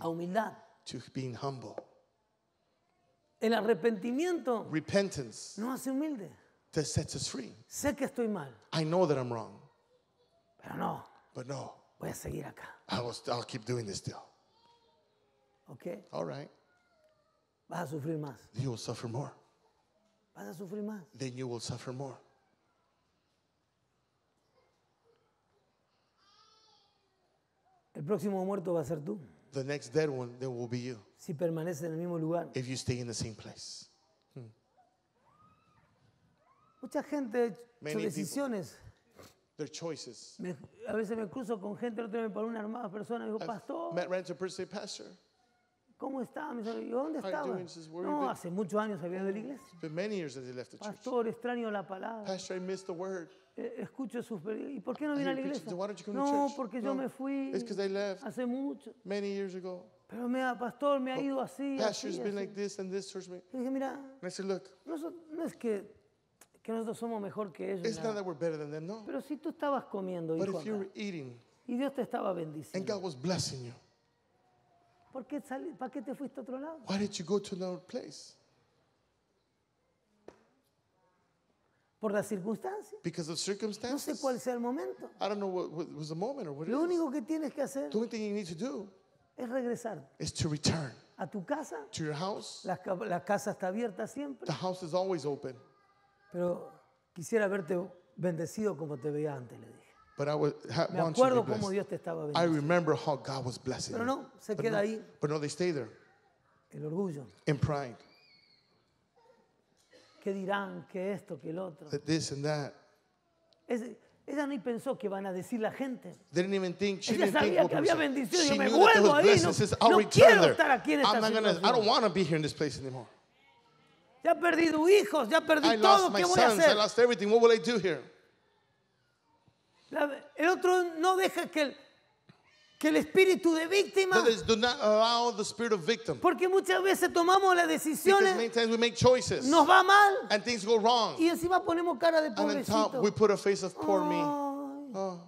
A humildad to being humble. El arrepentimiento Repentance No hace humilde. that sets us free. Sé que estoy mal, I know that I'm wrong, pero no, but no, voy a seguir acá. I will, I'll keep doing this still. Okay. All right. Vas a sufrir más. You will suffer more. Vas a sufrir más. Then you will suffer more. El próximo muerto va a ser tú the next dead one there will be you. Si permaneces en el mismo lugar. If you stay in the same place. Hmm. Mucha gente sus decisiones. Their choices. Me, a veces me cruzo con gente, el otro día me paró una armada persona, me dijo, pastor. Met random person, pastor. ¿Cómo está? Me dijo, ¿dónde estaba? No, hace muchos años había ido de la iglesia. Pastor, extraño la palabra. Pastor, I missed the word. Eh, escucho sus ¿Y por qué no viene a la iglesia? No, porque yo me fui hace mucho. Many years ago. Pero me ha, pastor, me ha ido así. Pastor's así, been like this and this church. Me... dije, mira, and I said, Look, no, es que que nosotros somos mejor que ellos. It's nada. not that we're better than them, no. Pero si tú estabas comiendo But if you were eating, y Dios te estaba bendiciendo. And God was blessing you. ¿Por qué ¿Para qué te fuiste a otro lado? Why did you go to another place? Por las circunstancias. Because of No sé cuál sea el momento. I don't know what, what was the moment or what it Lo is. único que tienes que hacer The only thing you need to do es regresar is to return a tu casa. to your house. La, la casa está abierta siempre, The house is always open. pero quisiera verte bendecido como te veía antes, le dije. But I would ha- Me want you to acuerdo cómo Dios te estaba bendiciendo. I remember how God was blessing Pero no, se queda no, ahí but no, they stay there el orgullo, in pride que dirán, que esto, que el otro. ella ni pensó que van a decir la gente. They didn't que había me vuelvo ahí. quiero estar aquí en esta I don't want to be here in this place anymore. Ya perdido hijos, ya todo. a everything. What will I do here? el otro no deja que el, que el espíritu de víctima. is, do not allow the spirit of victim. Porque muchas veces tomamos las decisiones. Because many times we make choices. Nos va mal. And things go wrong. Y encima ponemos cara de pobrecito. And on top we put a face of poor oh. me. Oh.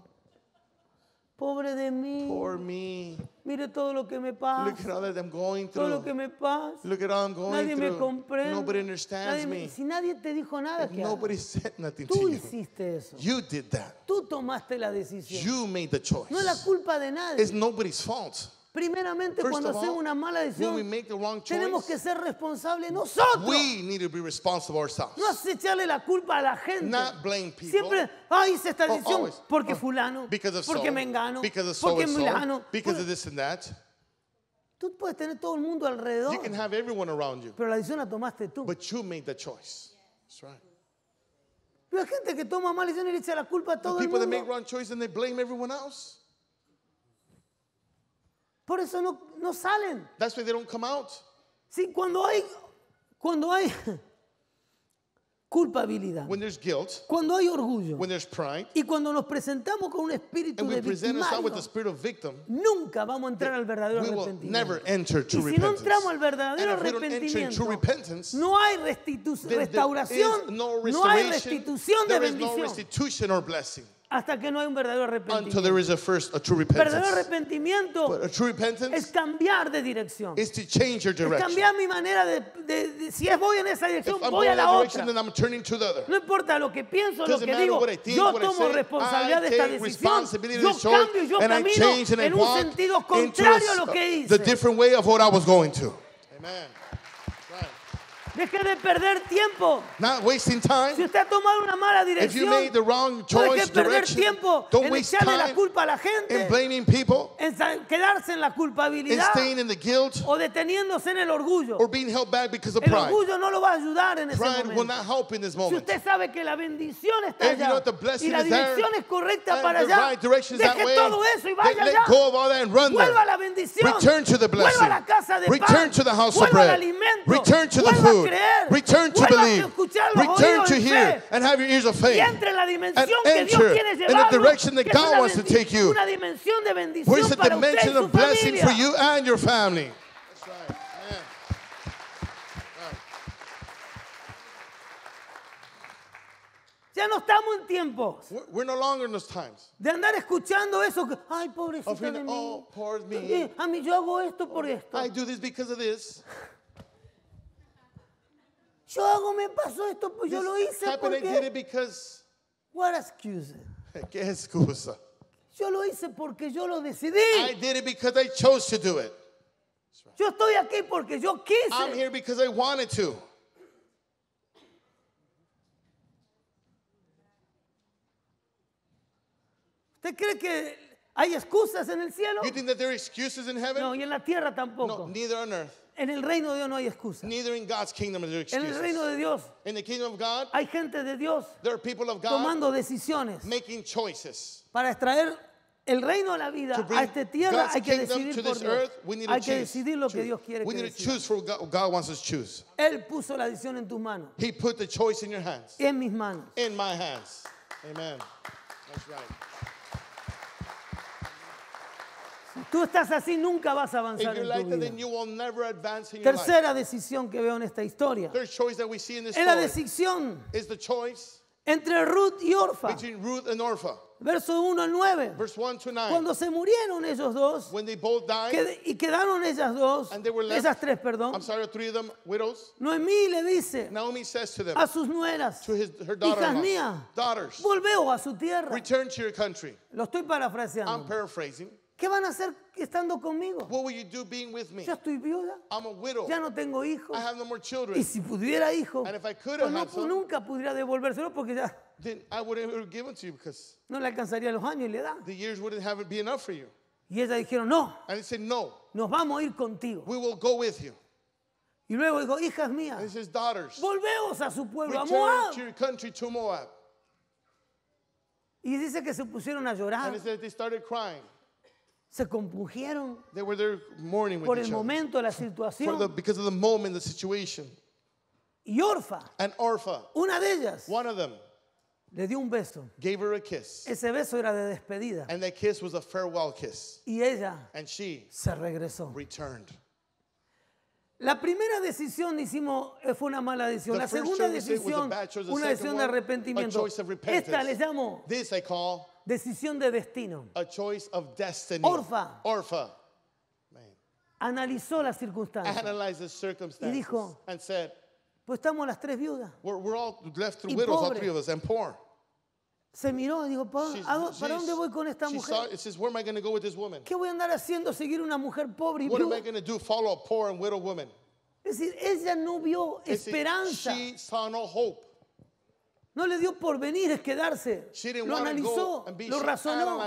Pobre de mí. Poor me. Mire todo lo que me pasa. Look at all that I'm going through. Todo lo que me pasa. Look at all I'm going nadie through. me comprende. Nobody understands nadie me. Si nadie te dijo nada, ¿qué nobody said nothing Tú to you. hiciste eso. You did that. Tú tomaste la decisión. You made the choice. No es la culpa de nadie. It's nobody's fault. Primeramente, cuando hacemos una mala decisión, tenemos que ser responsables nosotros. We need No echarle la culpa a la gente. Siempre, ah, hice esta oh, decisión porque oh, fulano, porque me engano, porque fulano. milano. Pues tú puedes tener todo el mundo alrededor. Pero la decisión la tomaste tú. But hay gente que toma malas decisiones y le echa la culpa a todo el mundo. Por eso no, no salen. Sí, cuando hay, cuando hay [laughs] culpabilidad, cuando hay orgullo, y cuando nos presentamos con un espíritu de víctima, nunca vamos a entrar al verdadero arrepentimiento. si no entramos al verdadero arrepentimiento, no hay restauración, no hay restitución de bendición hasta que no hay un verdadero arrepentimiento. Until Verdadero arrepentimiento es cambiar de dirección. Es cambiar mi manera de, de, si es voy en esa dirección, voy a la otra. No importa lo que pienso, lo que digo, yo tomo responsabilidad de esta decisión. Yo cambio, yo camino en un sentido contrario a, lo que hice. Amen. Deje de perder tiempo. Not wasting time. Si usted ha tomado una mala dirección, If you made the wrong choice, hay choice, que perder tiempo don't en waste echarle la culpa a la in gente, blaming people, en quedarse en la in culpabilidad staying in the guilt, o deteniéndose en el orgullo. or being held back because of pride. El orgullo no lo va a ayudar en ese Pride will not help in this Si moment. usted sabe que la bendición está allá, you know allá that the blessing y la dirección es correcta para allá, the right direction is that deje way. todo eso y Let- vaya Let allá. go of all that and run there. Vuelva a la bendición. Return to the blessing. Vuelva a la casa de Return pan. to the house of Vuelva al bread. alimento. Return to the food. Return to believe. Return to hear and have your ears of faith. And enter in the direction that God wants to take you. Where's the dimension of blessing for you and your family? Ya no estamos en We're no longer in those times. De andar escuchando eso ay, pobrecito de mí. Oh, me. Eh, a mí yo hago esto por esto. I do this because of this. Yo hago, me pasó esto, pues yo lo hice porque... What excuse? [laughs] ¿Qué excusa? Yo lo hice porque yo lo decidí. I did it because I chose to do it. Yo estoy aquí porque yo quise. I'm here because I wanted to. ¿Usted cree que hay excusas en el cielo? You think that there are excuses in heaven? No, y en la tierra tampoco. No, neither on earth. En el reino de Dios no hay excusa. En el reino de Dios hay gente de Dios tomando decisiones making choices. para extraer el reino de la vida a esta tierra. hay que decidir por Dios. hay que decidir lo que Dios quiere que Él puso la decisión en tus manos. He put the En mis manos. In my hands. Amen. Tú estás así, nunca vas a avanzar en tu vida. Tercera decisión que veo en esta historia. Es la decisión entre Ruth y Orfa. Verso 1 al 9. Cuando se murieron ellos dos y quedaron ellas dos, esas tres, perdón, sorry, Noemí le dice a sus nueras, hijas mías, volveo a su tierra. Lo estoy parafraseando. ¿Qué van a hacer estando conmigo? yo Ya estoy viuda. Ya no tengo hijos. Y si pudiera hijos, pues nunca pudiera devolvérselo porque ya no le alcanzaría los años y la edad. Y ella dijeron, no, No, nos vamos a ir contigo. Y luego dijo, hijas mías, volvemos a su pueblo, a Moab. Y dice que se pusieron a llorar se compungieron por el momento, la situación. y Orfa, una de ellas, le dio un beso. Ese beso era de despedida. y ella se regresó. La primera decisión hicimos eh, fue una mala decisión. La segunda decisión, una decisión de arrepentimiento. Esta le llamo Decisión de destino. Orfa. Analizó las circunstancias. Y dijo, pues estamos las tres viudas. y Se miró y dijo, ¿para, ¿para dónde voy con esta mujer? ¿Qué voy a andar haciendo seguir una mujer pobre y What Es decir, ella no vio esperanza. No le dio por venir, es quedarse. Lo analizó, lo razonó.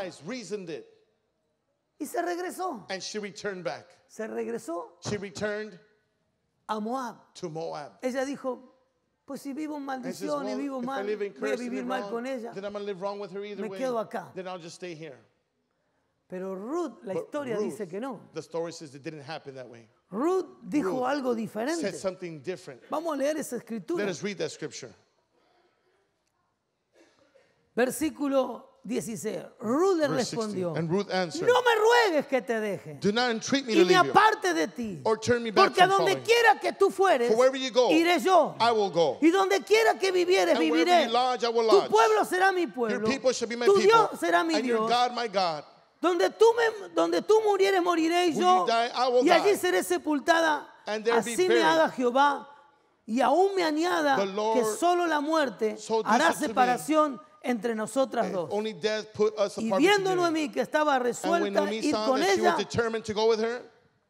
y se regresó. Se regresó a Moab. Ella dijo, pues si vivo en maldición y vivo mal, voy a vivir mal con ella. Me quedo acá. Pero Ruth, la historia dice que no. Ruth dijo algo diferente. Vamos a leer esa escritura. Versículo 16. Ruth le respondió, no me ruegues que te deje y to me leave aparte de ti, porque a donde quiera que tú fueres, iré yo, y donde quiera que vivieres, viviré. Tu pueblo será mi pueblo, tu Dios será mi Dios. Donde tú, me, donde tú murieres, moriré y yo, y allí seré sepultada. Así me haga Jehová, y aún me añada que solo la muerte hará separación entre nosotras dos. y viendo Noemí que estaba resuelta ir con ella,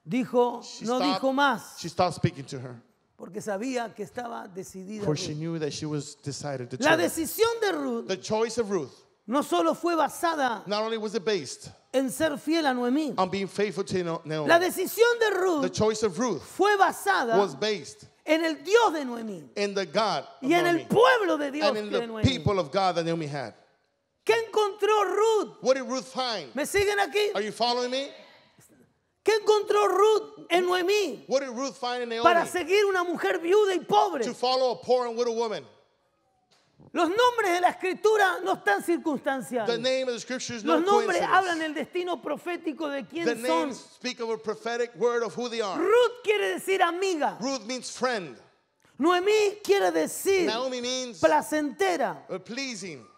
dijo, no dijo más. Porque sabía que estaba decidida. La decisión de Ruth, Ruth no solo fue basada en ser fiel a Noemí. La decisión de Ruth, fue basada en el Dios de Noemí y en el pueblo de Dios and ¿Qué encontró Ruth? Ruth ¿Me siguen aquí? Are ¿Qué encontró Ruth en Noemí? Ruth Para seguir una mujer viuda y pobre. To follow a poor and woman. Los nombres de la escritura no están circunstanciales Los nombres hablan del destino profético de quién son. Ruth quiere decir amiga. Ruth Noemí quiere decir placentera, uh,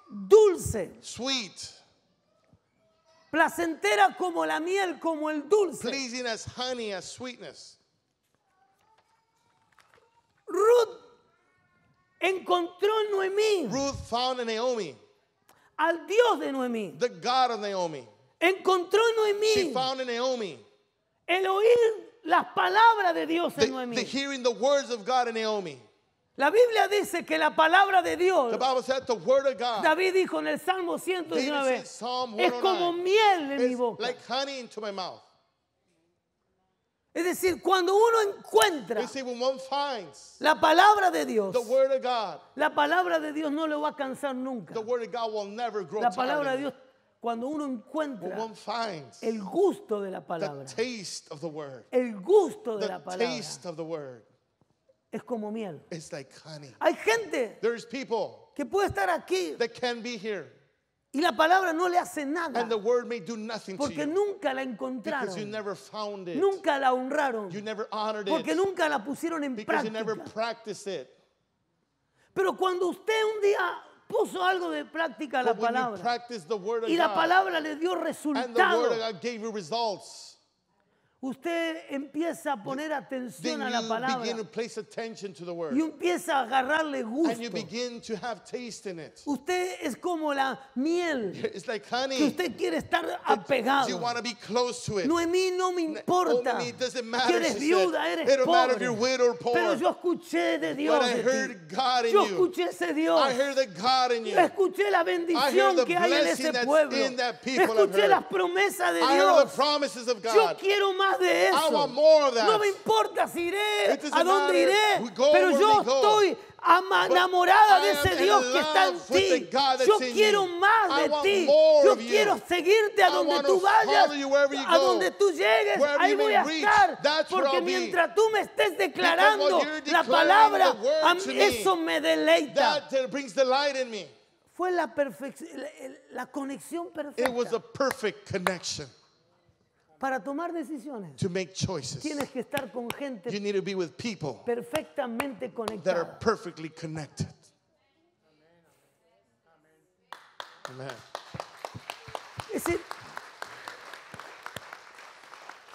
dulce, sweet, placentera como la miel, como el dulce. sweetness. Ruth encontró Noemí Ruth found in Naomi al Dios de Noemí. the God of Naomi. Encontró She Noemí found in Naomi el oír las palabras de Dios en Noemí. the hearing the words of God in Naomi. La Biblia dice que la palabra de Dios, The Bible said the word of God David dijo en el Salmo David 119, said, Psalm es como oh miel en mi boca. like honey into my mouth. Es decir, cuando uno encuentra la palabra de Dios, la palabra de Dios no le va a cansar nunca. La palabra de Dios, cuando uno encuentra el gusto de la palabra, el gusto de la palabra, es como miel. Hay gente que puede estar aquí y la palabra no le hace nada. porque nunca la encontraron. Nunca la honraron. porque nunca la pusieron en práctica. Pero cuando usted un día puso algo de práctica a la palabra y la palabra le dio resultados, Usted empieza a poner atención a la palabra. Y empieza a agarrarle gusto. Usted es como la miel. [laughs] usted quiere estar apegado. No mí no me importa. Que eres viuda, eres pobre. Pero yo escuché de Dios. Yo escuché ese Dios. escuché la bendición que hay en ese pueblo. Escuché las promesas de Dios. Yo quiero más. No me importa si iré, a dónde iré, pero yo estoy enamorada de ese Dios que está en ti. Yo quiero más de ti. Yo quiero seguirte a donde tú vayas, a donde tú llegues. Ahí voy a estar. Porque mientras tú me estés declarando la palabra, eso me deleita. Fue la, la, la conexión perfecta. Para tomar decisiones. To make choices. Tienes que estar con gente you need to be with people perfectamente conectada. That are perfectly connected. Amen. Is it,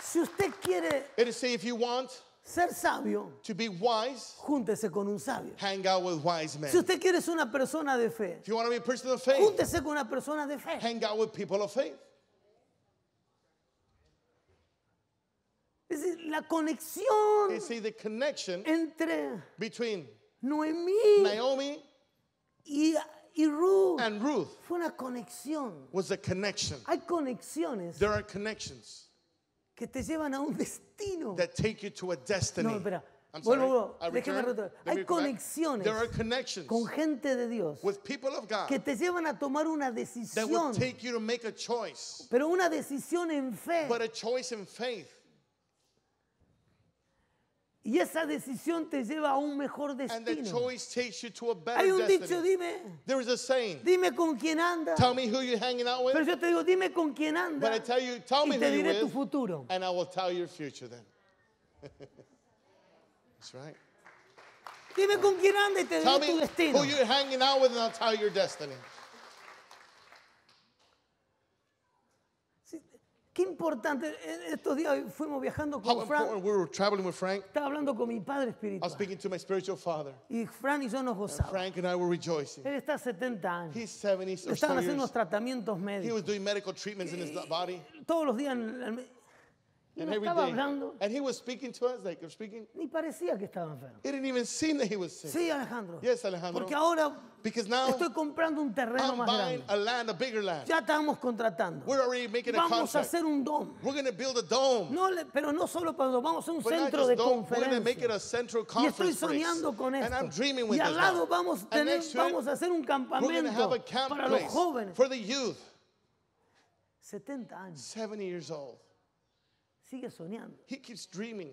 si usted quiere it is say if you want ser sabio, to be wise, júntese con un sabio. Hang out with wise men. Si usted quiere ser una persona de fe, if you want to be a person of faith, júntese con una persona de fe. Hang out with people of faith. Es la conexión You see, the connection entre between Noemí Naomi y, y Ruth and Ruth fue una conexión. was a connection. Hay conexiones There are connections que te llevan a un destino. that take you to a destiny. No, espera. I'm sorry. Vuelvo, I Déjame return. Hay conexiones There are connections con gente de Dios with people of God que te llevan a tomar una decisión. that will take you to make a choice, pero una decisión en fe. but a choice in faith. Y esa decisión te lleva a un mejor destino. Hay un dicho, dime. Dime con quién andas. Pero yo te digo, dime con quién andas. y te diré tu futuro. Dime con quién andas y te diré tu destino. Qué importante. Estos días fuimos viajando con Frank. Estaba hablando con mi padre espiritual. Y Frank y yo nos and I were rejoicing. Él está 70 años. He's haciendo unos tratamientos He médicos. Todos los días. Y and estaba hablando. he was speaking to us like speaking. Ni parecía que estaba enfermo. It didn't even seem that he was Sí, Alejandro. Yes, Alejandro. Porque ahora estoy comprando un terreno más grande. Ya estamos contratando. Vamos a hacer un dom. going to build a dome. No, pero no solo para vamos a hacer un centro de Y estoy soñando con esto. Y al lado vamos a hacer un campamento para los jóvenes. 70 años. Sigue soñando. He keeps dreaming.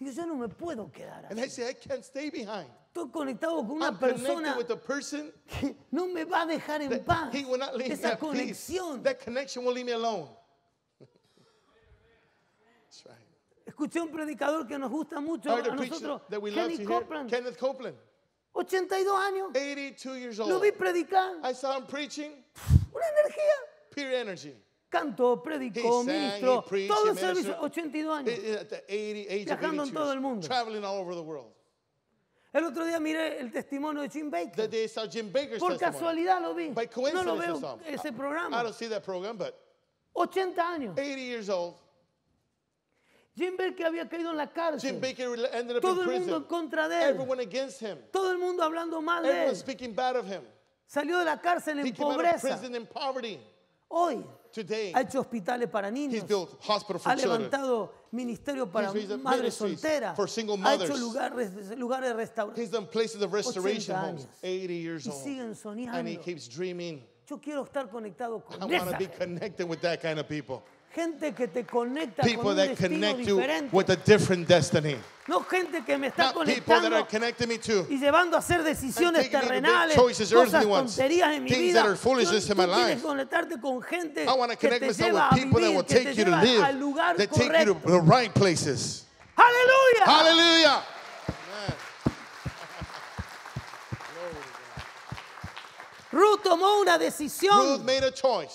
Digo, yo no me puedo quedar And I say, I can't stay behind. Estoy conectado con una persona que no me va a dejar en paz. he will not leave me Esa conexión. That connection will leave me alone. [laughs] That's Escuché un predicador que nos gusta mucho a nosotros, Copeland, Kenneth Copeland, 82 años. 82 years old. Lo vi predicar, I saw him preaching, una energía. Pure energy cantó, predicó, ministro, todo el servicio, 82 años, viajando en todo el mundo. El otro día miré el testimonio de Jim Baker. Por casualidad lo vi. No lo veo ese programa. 80 años. Jim Baker había caído en la cárcel. Todo el mundo en contra de él. Todo el mundo hablando mal de él. Salió de la cárcel en pobreza. Hoy Today, ha hecho hospitales para niños. ha levantado ministerio para madres solteras. Ha hecho lugares, lugares de restauración. 80 años. years old, y siguen soñando. Yo quiero estar conectado con esa gente gente que te conecta con un destino diferente. No gente que me está conectando y llevando a hacer decisiones terrenales, cosas tonterías en mi vida. Yo quiero conectarte con gente que te lleva a vivir, que te lleva al lugar correcto. ¡Aleluya! ¡Aleluya! Ruth tomó una decisión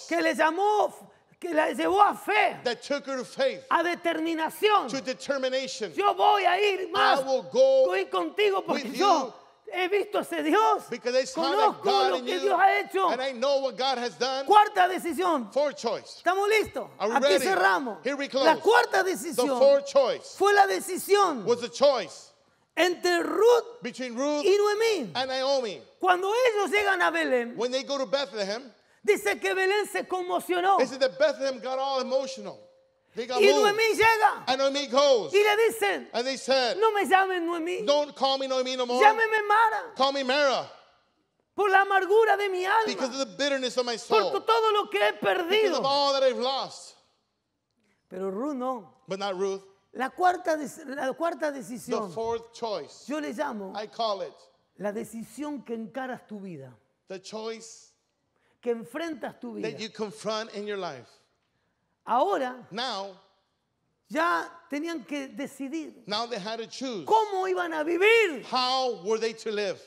que le llamó que la llevó a fe, a determinación. Yo voy a ir más Voy contigo porque yo he visto a ese Dios, conozco lo que Dios ha hecho. And sé lo que Dios ha hecho Cuarta decisión. Estamos listos. Aquí cerramos. La cuarta decisión fue la decisión. entre Ruth, y Noemí. Naomi. Cuando ellos llegan a Belén, Bethlehem, Dice que Belén se conmocionó. It that Bethlehem got all emotional. They got y Noemí moved. llega. And Noemí goes. Y le dicen, And they said, no me llamen Noemí. Don't call me Noemí no more. Llámeme Mara. Call me Mara. Por la amargura de mi alma. Because of the bitterness of my soul. Por todo lo que he perdido. Because of all that I've lost. Pero Ruth no. But not Ruth. La cuarta, la cuarta decisión. The fourth choice. Yo le llamo. I call it. La decisión que encaras tu vida. The choice que enfrentas tu vida. that you confront in your life. Ahora Now, ya tenían que decidir now they had to choose. cómo iban a vivir How were they to live?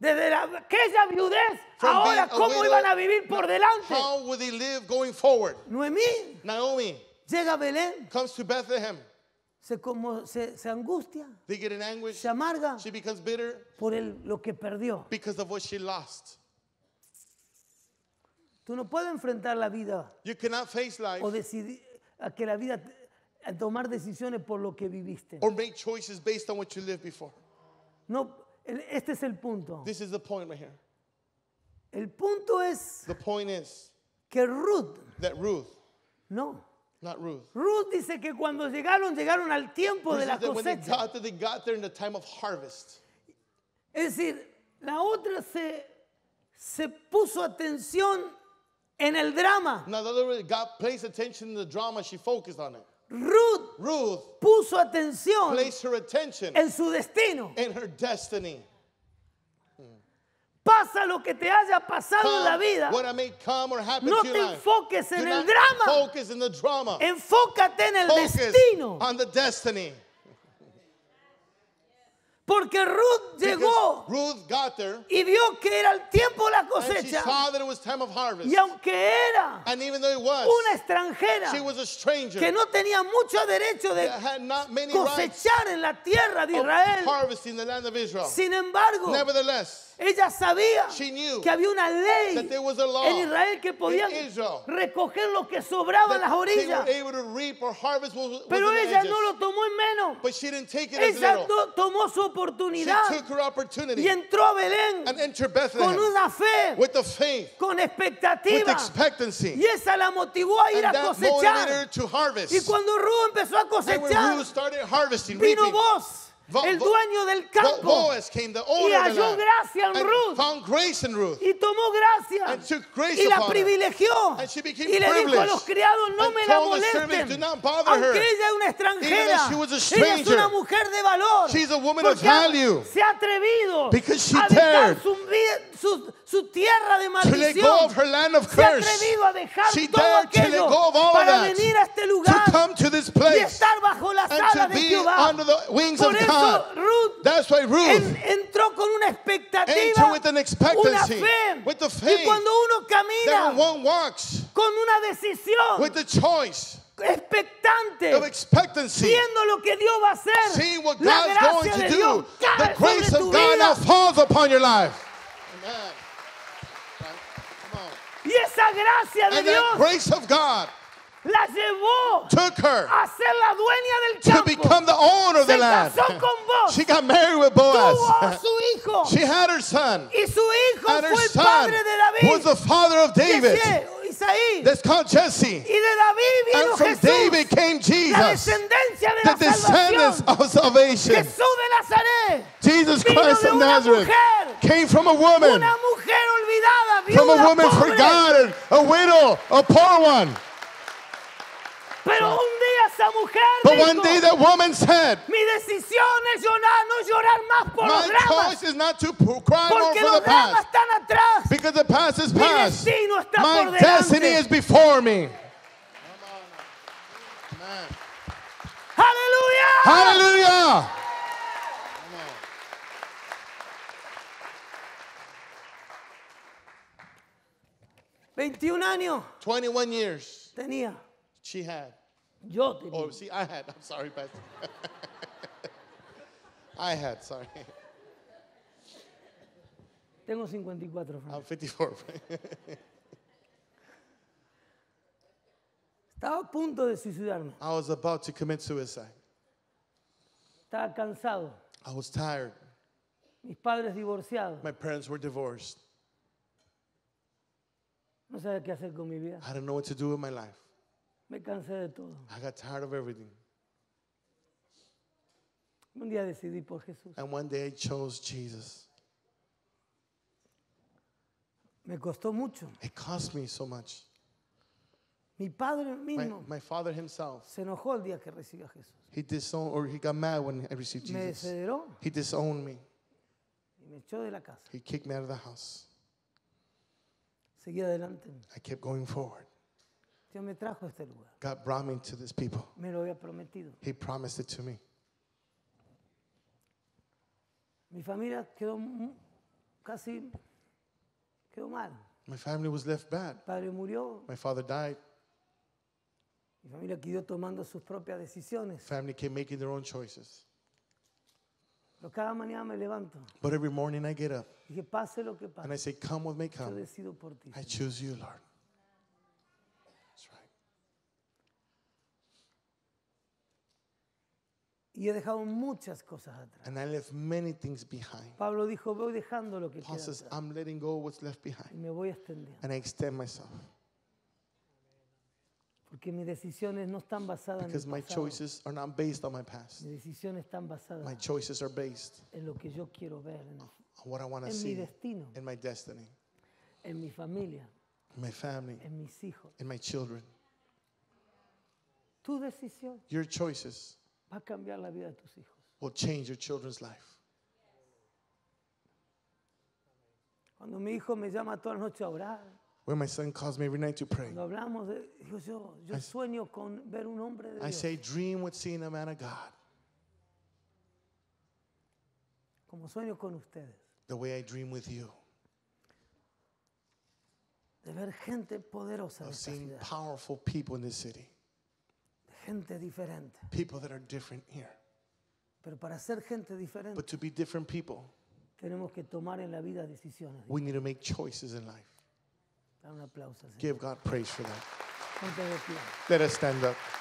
desde la- aquella viudez. From Ahora cómo widow, iban a vivir por delante. How would they live going forward? Noemí Naomi llega a Belén, comes to Bethlehem. se, como, se, se angustia, They get in anguish. se amarga She becomes bitter por el- lo que perdió. because of what she lost. Tú no puedes enfrentar la vida. O decidir que la vida a tomar decisiones por lo que viviste. No, este es el punto. El punto es que Ruth no Ruth. Ruth dice que cuando llegaron llegaron al tiempo de la cosecha. Es decir, la otra se se puso atención en el drama. In other words, God placed attention in the drama. She focused on it. Ruth, Ruth puso atención placed her attention en su destino. In her destiny. Pasa lo que te haya pasado en la vida. What I may come or happen no te enfoques en el drama. Focus in the drama. Enfócate en el destino. On the destiny. Porque Ruth llegó y vio que era el tiempo de la cosecha. Y aunque era una extranjera que no tenía mucho derecho de cosechar en la tierra de Israel, sin embargo, ella sabía que había una ley en Israel que podía recoger lo que sobraba en las orillas. Pero ella no lo tomó en menos. Ella tomó su oportunidad y entró a Belén con una fe, con expectativa. Y esa la motivó a ir a cosechar. Y cuando Ruth empezó a cosechar, vino vos el dueño del campo y halló gracia en Ruth, y tomó gracia y la privilegió y le dijo a los criados no me la molesten aunque ella es una extranjera ella es una mujer de valor porque se ha atrevido a dejar su, su, su, tierra de maldición se ha atrevido a dejar todo aquello wings Por eso, Ruth entró con una expectativa, una fe. faith, y cuando uno camina con una decisión, with the choice, expectante, of expectancy, viendo lo que Dios va a hacer, la gracia de Dios the grace of God upon Y esa gracia de Dios La llevó took her a ser la dueña del campo. to become the owner of the land. She got married with Boaz. [laughs] She had her son. Y su hijo and her son was the father of David. That's called Jesse. and from Jesús, David came Jesus, the descendants of salvation. Jesus Christ of Nazareth mujer, came from a woman, olvidada, from a woman pobre. forgotten, a widow, a poor one. Pero un día esa mujer But dijo, one day that woman said, mi decisión es llorar, no llorar más por My choice is not to cry more for the past. están atrás. Because the past is Mi past. destino está por My delante. destiny is before me. Hallelujah! Hallelujah. 21 21 years tenía she had. Yo tenía. Oh, see, I had. I'm sorry, Pastor. [laughs] I had, sorry. Tengo 54, Frank. I'm 54. [laughs] Estaba a punto de suicidarme. I was about to commit suicide. Estaba cansado. I was tired. Mis padres divorciados. My parents were divorced. No sabía qué hacer con mi vida. I didn't know what to do with my life. Me cansé de todo. I got tired of everything. Un día decidí por Jesús. And one day I chose Jesus. Me costó mucho. It cost me so much. Mi padre mismo My, my father himself, se enojó el día que recibió a Jesús. he disowned or he got mad when I received Me desheredó He disowned me. y me echó de la casa. He kicked me out of the house. Seguí adelante. I kept going forward. Dios me trajo a este lugar. me lo había prometido. He promised it to Mi familia quedó casi quedó mal. My family was left Mi padre murió. My father died. Mi familia quedó tomando sus propias decisiones. making their own Pero cada mañana me levanto. But every morning I get up. Y que pase lo que pase. And I say, come with me, por ti. I choose you, Lord. Y he dejado muchas cosas atrás. And I left many things behind. Pablo dijo, voy dejando lo que Paul queda says, atrás. I'm letting go what's left behind. Y me voy extendiendo. And I extend myself Porque mis decisiones no están basadas because en pasado. Because my choices are not based on my past. Mis decisiones están basadas My choices are based en lo que yo quiero ver, en, on what I want to see. en mi destino, in my destiny, en mi familia, in my family, en mis hijos. in my children. Tu decisión. Your choices va a cambiar la vida de tus hijos. Will change your children's life. Cuando mi hijo me llama toda la noche a orar. When my son calls me every night to pray. Cuando hablamos de, yo, yo I, sueño con ver un hombre de Dios. I say dream with seeing a man of God. Como sueño con ustedes. The way I dream with you. De ver gente poderosa. Of seeing powerful people in this city gente diferente. People that are different here. Pero para ser gente diferente But to be different people, tenemos que tomar en la vida decisiones. we need to make choices in life. Dar un aplauso Give God praise for that. Let us stand up.